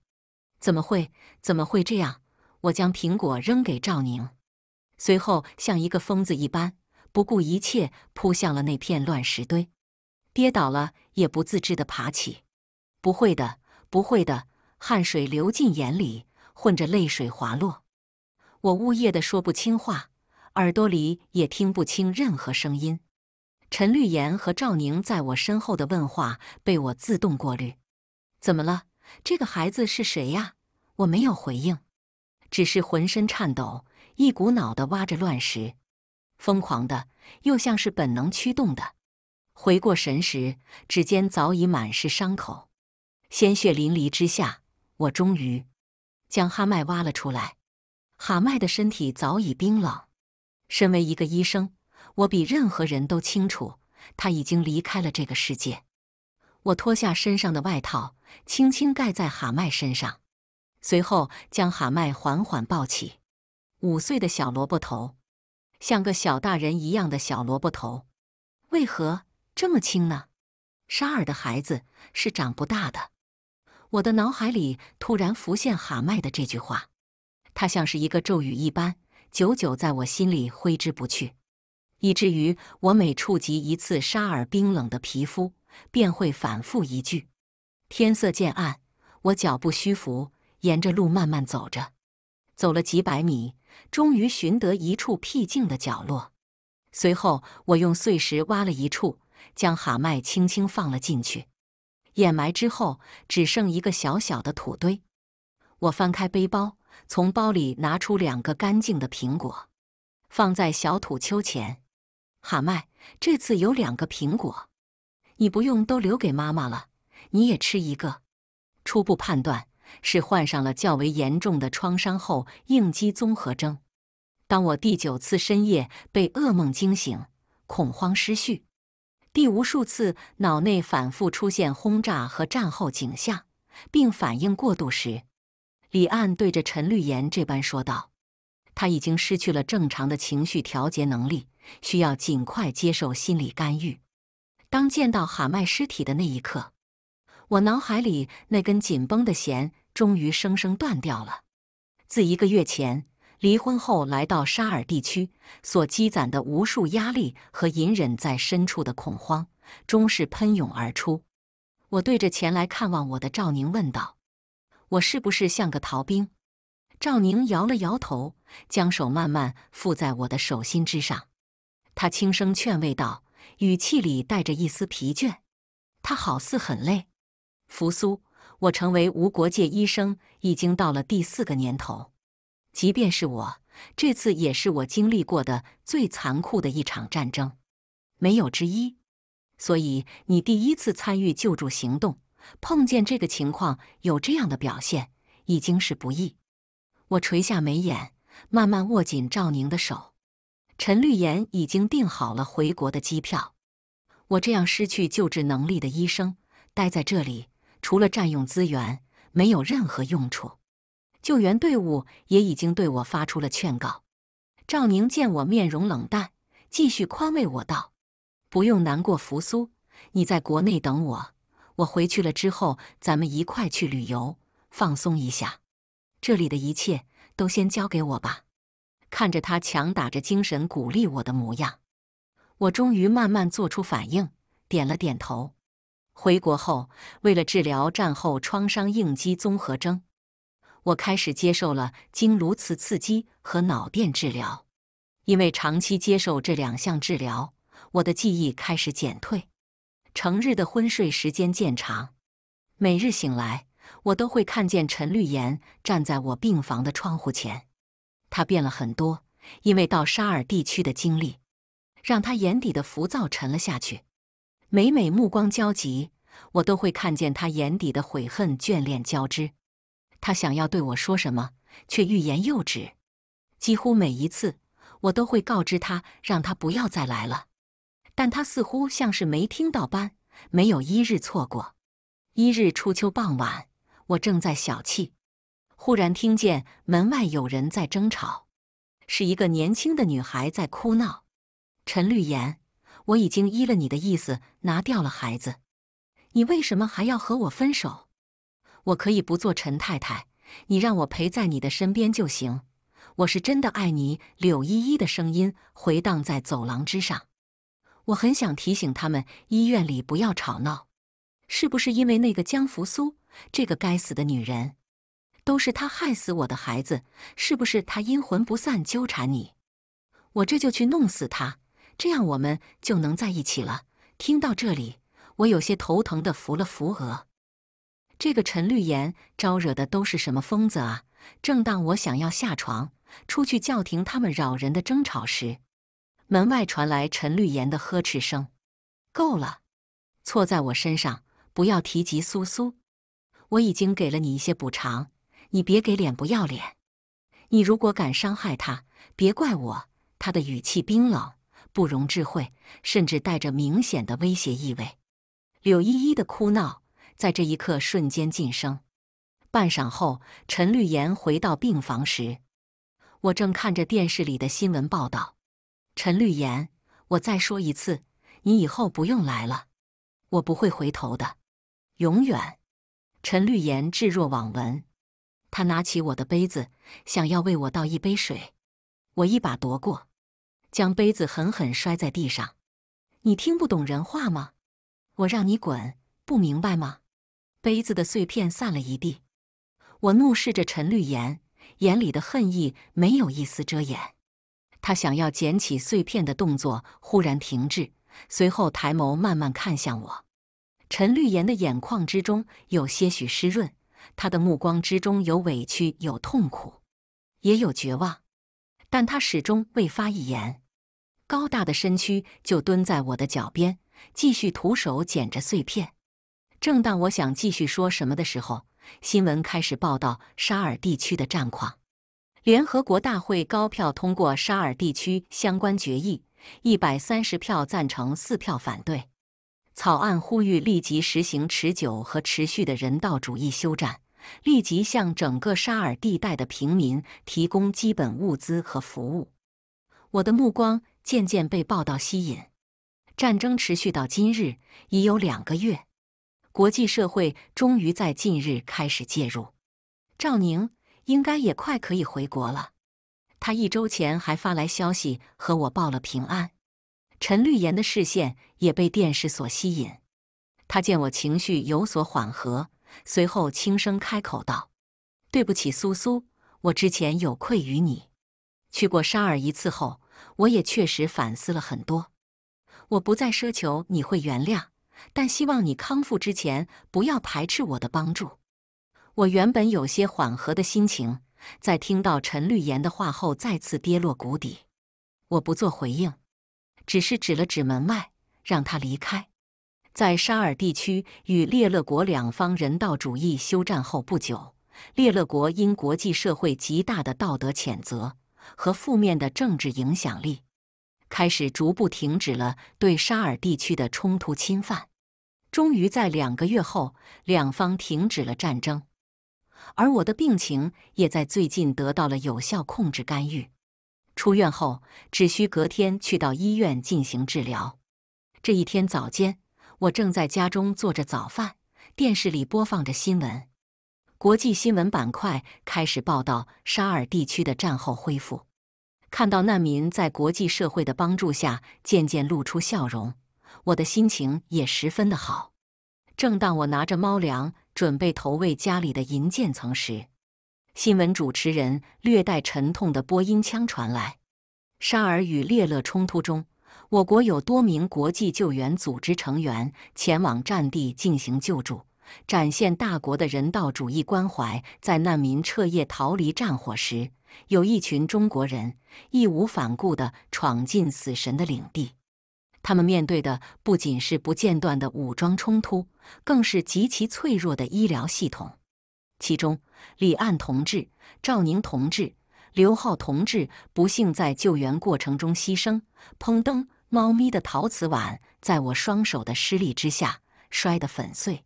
怎么会？怎么会这样？我将苹果扔给赵宁，随后像一个疯子一般，不顾一切扑向了那片乱石堆，跌倒了也不自知的爬起。不会的，不会的！汗水流进眼里，混着泪水滑落。我呜咽的说不清话，耳朵里也听不清任何声音。陈绿岩和赵宁在我身后的问话被我自动过滤。怎么了？这个孩子是谁呀？我没有回应，只是浑身颤抖，一股脑的挖着乱石，疯狂的，又像是本能驱动的。回过神时，指尖早已满是伤口，鲜血淋漓之下，我终于将哈麦挖了出来。哈麦的身体早已冰冷。身为一个医生，我比任何人都清楚，他已经离开了这个世界。我脱下身上的外套，轻轻盖在哈麦身上，随后将哈麦缓缓抱起。五岁的小萝卜头，像个小大人一样的小萝卜头，为何这么轻呢？沙尔的孩子是长不大的。我的脑海里突然浮现哈麦的这句话。它像是一个咒语一般，久久在我心里挥之不去，以至于我每触及一次沙尔冰冷的皮肤，便会反复一句。天色渐暗，我脚步虚浮，沿着路慢慢走着，走了几百米，终于寻得一处僻静的角落。随后，我用碎石挖了一处，将哈麦轻轻放了进去，掩埋之后，只剩一个小小的土堆。我翻开背包。从包里拿出两个干净的苹果，放在小土丘前。哈麦，这次有两个苹果，你不用都留给妈妈了，你也吃一个。初步判断是患上了较为严重的创伤后应激综合征。当我第九次深夜被噩梦惊醒，恐慌失序，第无数次脑内反复出现轰炸和战后景象，并反应过度时。李岸对着陈绿言这般说道：“他已经失去了正常的情绪调节能力，需要尽快接受心理干预。”当见到哈麦尸体的那一刻，我脑海里那根紧绷的弦终于生生断掉了。自一个月前离婚后，来到沙尔地区所积攒的无数压力和隐忍在深处的恐慌，终是喷涌而出。我对着前来看望我的赵宁问道。我是不是像个逃兵？赵宁摇了摇头，将手慢慢覆在我的手心之上。他轻声劝慰道，语气里带着一丝疲倦。他好似很累。扶苏，我成为无国界医生已经到了第四个年头，即便是我，这次也是我经历过的最残酷的一场战争，没有之一。所以，你第一次参与救助行动。碰见这个情况，有这样的表现已经是不易。我垂下眉眼，慢慢握紧赵宁的手。陈绿岩已经订好了回国的机票。我这样失去救治能力的医生，待在这里除了占用资源，没有任何用处。救援队伍也已经对我发出了劝告。赵宁见我面容冷淡，继续宽慰我道：“不用难过，扶苏，你在国内等我。”我回去了之后，咱们一块去旅游，放松一下。这里的一切都先交给我吧。看着他强打着精神鼓励我的模样，我终于慢慢做出反应，点了点头。回国后，为了治疗战后创伤应激综合征，我开始接受了经颅磁刺激和脑电治疗。因为长期接受这两项治疗，我的记忆开始减退。成日的昏睡时间渐长，每日醒来，我都会看见陈绿妍站在我病房的窗户前。他变了很多，因为到沙尔地区的经历，让他眼底的浮躁沉了下去。每每目光焦急，我都会看见他眼底的悔恨、眷恋交织。他想要对我说什么，却欲言又止。几乎每一次，我都会告知他，让他不要再来了。但他似乎像是没听到般，没有一日错过。一日初秋傍晚，我正在小憩，忽然听见门外有人在争吵，是一个年轻的女孩在哭闹：“陈绿妍，我已经依了你的意思拿掉了孩子，你为什么还要和我分手？我可以不做陈太太，你让我陪在你的身边就行。我是真的爱你。”柳依依的声音回荡在走廊之上。我很想提醒他们，医院里不要吵闹。是不是因为那个江扶苏，这个该死的女人，都是她害死我的孩子？是不是她阴魂不散，纠缠你？我这就去弄死她，这样我们就能在一起了。听到这里，我有些头疼的扶了扶额。这个陈绿妍招惹的都是什么疯子啊？正当我想要下床出去叫停他们扰人的争吵时，门外传来陈绿妍的呵斥声：“够了，错在我身上，不要提及苏苏。我已经给了你一些补偿，你别给脸不要脸。你如果敢伤害他，别怪我。”他的语气冰冷，不容置喙，甚至带着明显的威胁意味。柳依依的哭闹在这一刻瞬间晋升。半晌后，陈绿妍回到病房时，我正看着电视里的新闻报道。陈绿岩，我再说一次，你以后不用来了，我不会回头的，永远。陈绿岩置若罔闻，他拿起我的杯子，想要为我倒一杯水，我一把夺过，将杯子狠狠摔在地上。你听不懂人话吗？我让你滚，不明白吗？杯子的碎片散了一地，我怒视着陈绿岩，眼里的恨意没有一丝遮掩。他想要捡起碎片的动作忽然停滞，随后抬眸慢慢看向我。陈绿岩的眼眶之中有些许湿润，他的目光之中有委屈，有痛苦，也有绝望，但他始终未发一言。高大的身躯就蹲在我的脚边，继续徒手捡着碎片。正当我想继续说什么的时候，新闻开始报道沙尔地区的战况。联合国大会高票通过沙尔地区相关决议，一百三十票赞成，四票反对。草案呼吁立即实行持久和持续的人道主义休战，立即向整个沙尔地带的平民提供基本物资和服务。我的目光渐渐被报道吸引，战争持续到今日已有两个月，国际社会终于在近日开始介入。赵宁。应该也快可以回国了，他一周前还发来消息和我报了平安。陈绿妍的视线也被电视所吸引，他见我情绪有所缓和，随后轻声开口道：“对不起，苏苏，我之前有愧于你。去过沙尔一次后，我也确实反思了很多。我不再奢求你会原谅，但希望你康复之前不要排斥我的帮助。”我原本有些缓和的心情，在听到陈绿岩的话后，再次跌落谷底。我不做回应，只是指了指门外，让他离开。在沙尔地区与列勒国两方人道主义休战后不久，列勒国因国际社会极大的道德谴责和负面的政治影响力，开始逐步停止了对沙尔地区的冲突侵犯。终于在两个月后，两方停止了战争。而我的病情也在最近得到了有效控制干预，出院后只需隔天去到医院进行治疗。这一天早间，我正在家中做着早饭，电视里播放着新闻，国际新闻板块开始报道沙尔地区的战后恢复。看到难民在国际社会的帮助下渐渐露出笑容，我的心情也十分的好。正当我拿着猫粮。准备投喂家里的银渐层时，新闻主持人略带沉痛的播音腔传来：“沙尔与列勒冲突中，我国有多名国际救援组织成员前往战地进行救助，展现大国的人道主义关怀。在难民彻夜逃离战火时，有一群中国人义无反顾地闯进死神的领地。”他们面对的不仅是不间断的武装冲突，更是极其脆弱的医疗系统。其中，李岸同志、赵宁同志、刘浩同志不幸在救援过程中牺牲。砰噔，猫咪的陶瓷碗在我双手的施力之下摔得粉碎。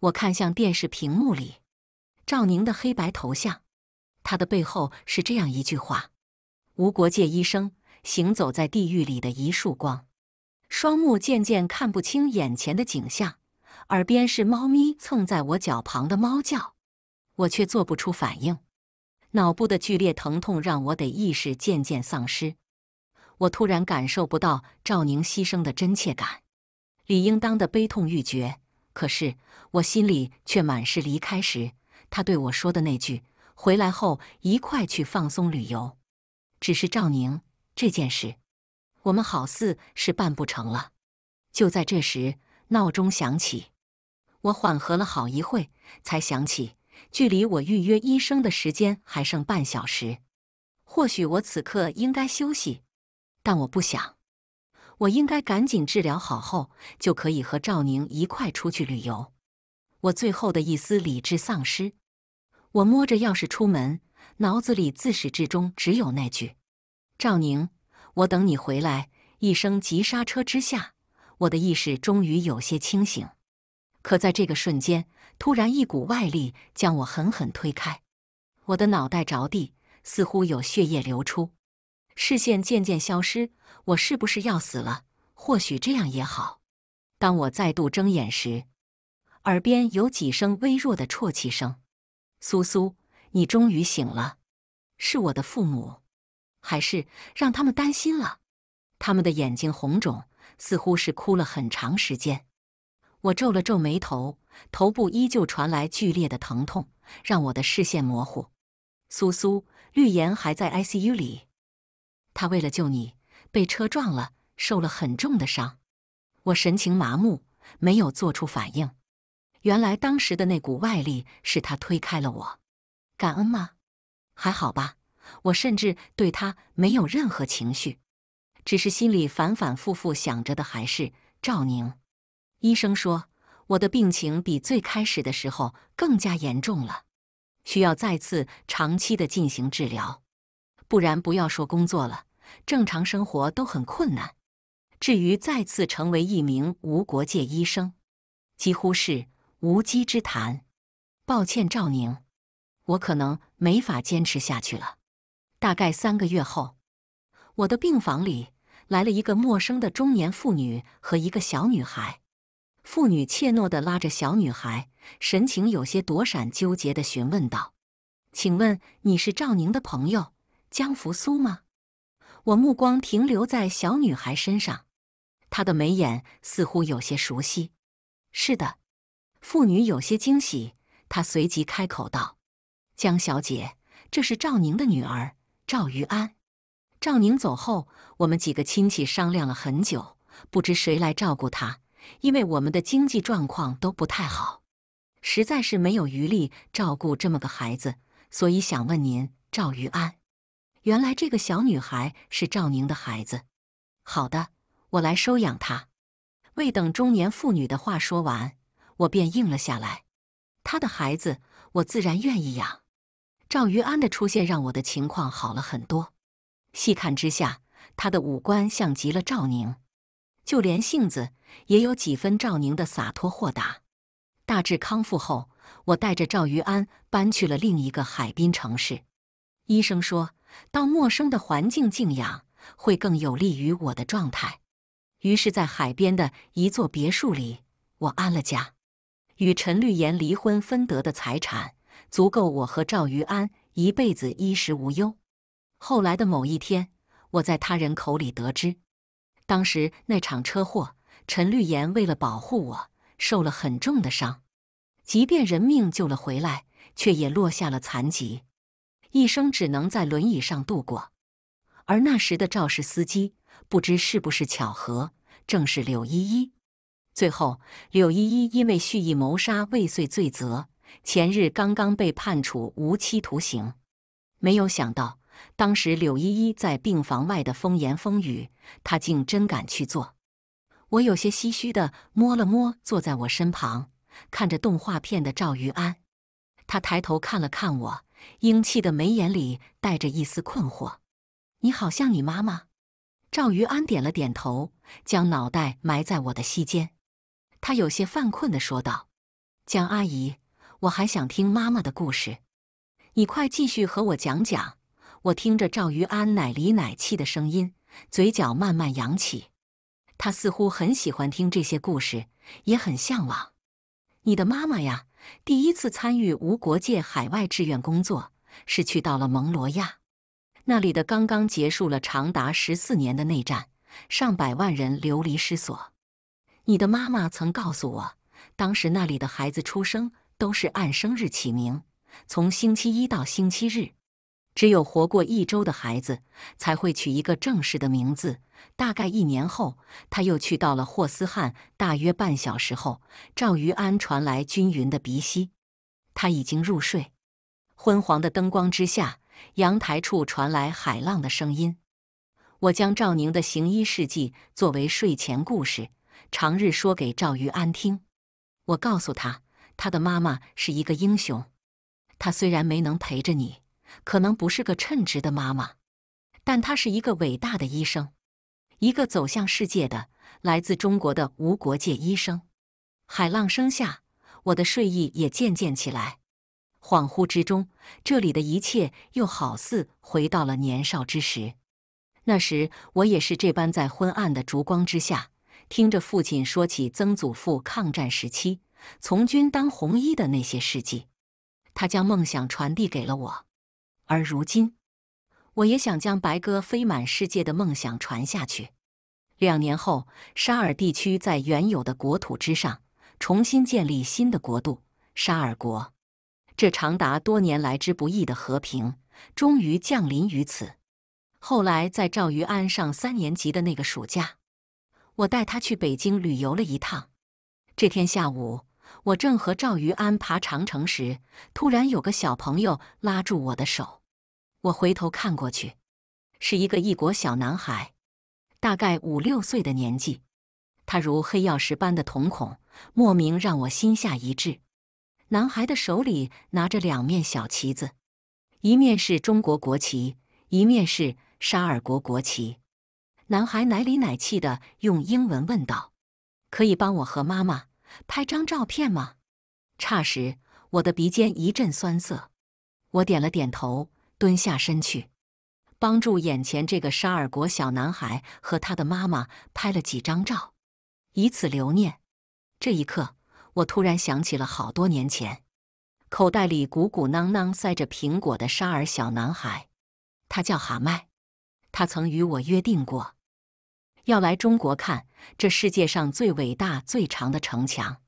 我看向电视屏幕里赵宁的黑白头像，他的背后是这样一句话：“无国界医生，行走在地狱里的一束光。”双目渐渐看不清眼前的景象，耳边是猫咪蹭在我脚旁的猫叫，我却做不出反应。脑部的剧烈疼痛让我得意识渐渐丧失。我突然感受不到赵宁牺牲的真切感，理应当的悲痛欲绝。可是我心里却满是离开时他对我说的那句“回来后一块去放松旅游”。只是赵宁这件事。我们好似是办不成了。就在这时，闹钟响起，我缓和了好一会，才想起距离我预约医生的时间还剩半小时。或许我此刻应该休息，但我不想。我应该赶紧治疗好后，就可以和赵宁一块出去旅游。我最后的一丝理智丧失，我摸着钥匙出门，脑子里自始至终只有那句：“赵宁。”我等你回来。一声急刹车之下，我的意识终于有些清醒。可在这个瞬间，突然一股外力将我狠狠推开，我的脑袋着地，似乎有血液流出，视线渐渐消失。我是不是要死了？或许这样也好。当我再度睁眼时，耳边有几声微弱的啜泣声。“苏苏，你终于醒了。”是我的父母。还是让他们担心了，他们的眼睛红肿，似乎是哭了很长时间。我皱了皱眉头，头部依旧传来剧烈的疼痛，让我的视线模糊。苏苏，绿颜还在 ICU 里，他为了救你被车撞了，受了很重的伤。我神情麻木，没有做出反应。原来当时的那股外力是他推开了我，感恩吗？还好吧。我甚至对他没有任何情绪，只是心里反反复复想着的还是赵宁。医生说我的病情比最开始的时候更加严重了，需要再次长期的进行治疗，不然不要说工作了，正常生活都很困难。至于再次成为一名无国界医生，几乎是无稽之谈。抱歉，赵宁，我可能没法坚持下去了。大概三个月后，我的病房里来了一个陌生的中年妇女和一个小女孩。妇女怯懦的拉着小女孩，神情有些躲闪、纠结的询问道：“请问你是赵宁的朋友江扶苏吗？”我目光停留在小女孩身上，她的眉眼似乎有些熟悉。“是的。”妇女有些惊喜，她随即开口道：“江小姐，这是赵宁的女儿。”赵于安，赵宁走后，我们几个亲戚商量了很久，不知谁来照顾他，因为我们的经济状况都不太好，实在是没有余力照顾这么个孩子，所以想问您，赵于安。原来这个小女孩是赵宁的孩子。好的，我来收养她。未等中年妇女的话说完，我便应了下来。她的孩子，我自然愿意养。赵于安的出现让我的情况好了很多。细看之下，他的五官像极了赵宁，就连性子也有几分赵宁的洒脱豁达。大致康复后，我带着赵于安搬去了另一个海滨城市。医生说到陌生的环境静养会更有利于我的状态，于是，在海边的一座别墅里，我安了家。与陈绿妍离婚分得的财产。足够我和赵于安一辈子衣食无忧。后来的某一天，我在他人口里得知，当时那场车祸，陈绿岩为了保护我，受了很重的伤，即便人命救了回来，却也落下了残疾，一生只能在轮椅上度过。而那时的肇事司机，不知是不是巧合，正是柳依依。最后，柳依依因为蓄意谋杀未遂罪责。前日刚刚被判处无期徒刑，没有想到当时柳依依在病房外的风言风语，他竟真敢去做。我有些唏嘘的摸了摸坐在我身旁看着动画片的赵于安，他抬头看了看我，英气的眉眼里带着一丝困惑：“你好像你妈妈。”赵于安点了点头，将脑袋埋在我的膝间，他有些犯困的说道：“江阿姨。”我还想听妈妈的故事，你快继续和我讲讲。我听着赵于安奶里奶气的声音，嘴角慢慢扬起。他似乎很喜欢听这些故事，也很向往。你的妈妈呀，第一次参与无国界海外志愿工作，是去到了蒙罗亚。那里的刚刚结束了长达十四年的内战，上百万人流离失所。你的妈妈曾告诉我，当时那里的孩子出生。都是按生日起名，从星期一到星期日，只有活过一周的孩子才会取一个正式的名字。大概一年后，他又去到了霍斯汉。大约半小时后，赵于安传来均匀的鼻息，他已经入睡。昏黄的灯光之下，阳台处传来海浪的声音。我将赵宁的行医事迹作为睡前故事，长日说给赵于安听。我告诉他。他的妈妈是一个英雄，他虽然没能陪着你，可能不是个称职的妈妈，但他是一个伟大的医生，一个走向世界的来自中国的无国界医生。海浪声下，我的睡意也渐渐起来，恍惚之中，这里的一切又好似回到了年少之时，那时我也是这般在昏暗的烛光之下，听着父亲说起曾祖父抗战时期。从军当红衣的那些事迹，他将梦想传递给了我，而如今，我也想将白鸽飞满世界的梦想传下去。两年后，沙尔地区在原有的国土之上重新建立新的国度——沙尔国。这长达多年来之不易的和平终于降临于此。后来，在赵于安上三年级的那个暑假，我带他去北京旅游了一趟。这天下午。我正和赵于安爬长城时，突然有个小朋友拉住我的手。我回头看过去，是一个异国小男孩，大概五六岁的年纪。他如黑曜石般的瞳孔，莫名让我心下一滞。男孩的手里拿着两面小旗子，一面是中国国旗，一面是沙尔国国旗。男孩奶里奶气的用英文问道：“可以帮我和妈妈？”拍张照片吗？霎时，我的鼻尖一阵酸涩。我点了点头，蹲下身去，帮助眼前这个沙尔国小男孩和他的妈妈拍了几张照，以此留念。这一刻，我突然想起了好多年前，口袋里鼓鼓囊囊塞着苹果的沙尔小男孩，他叫哈麦，他曾与我约定过。要来中国看这世界上最伟大、最长的城墙。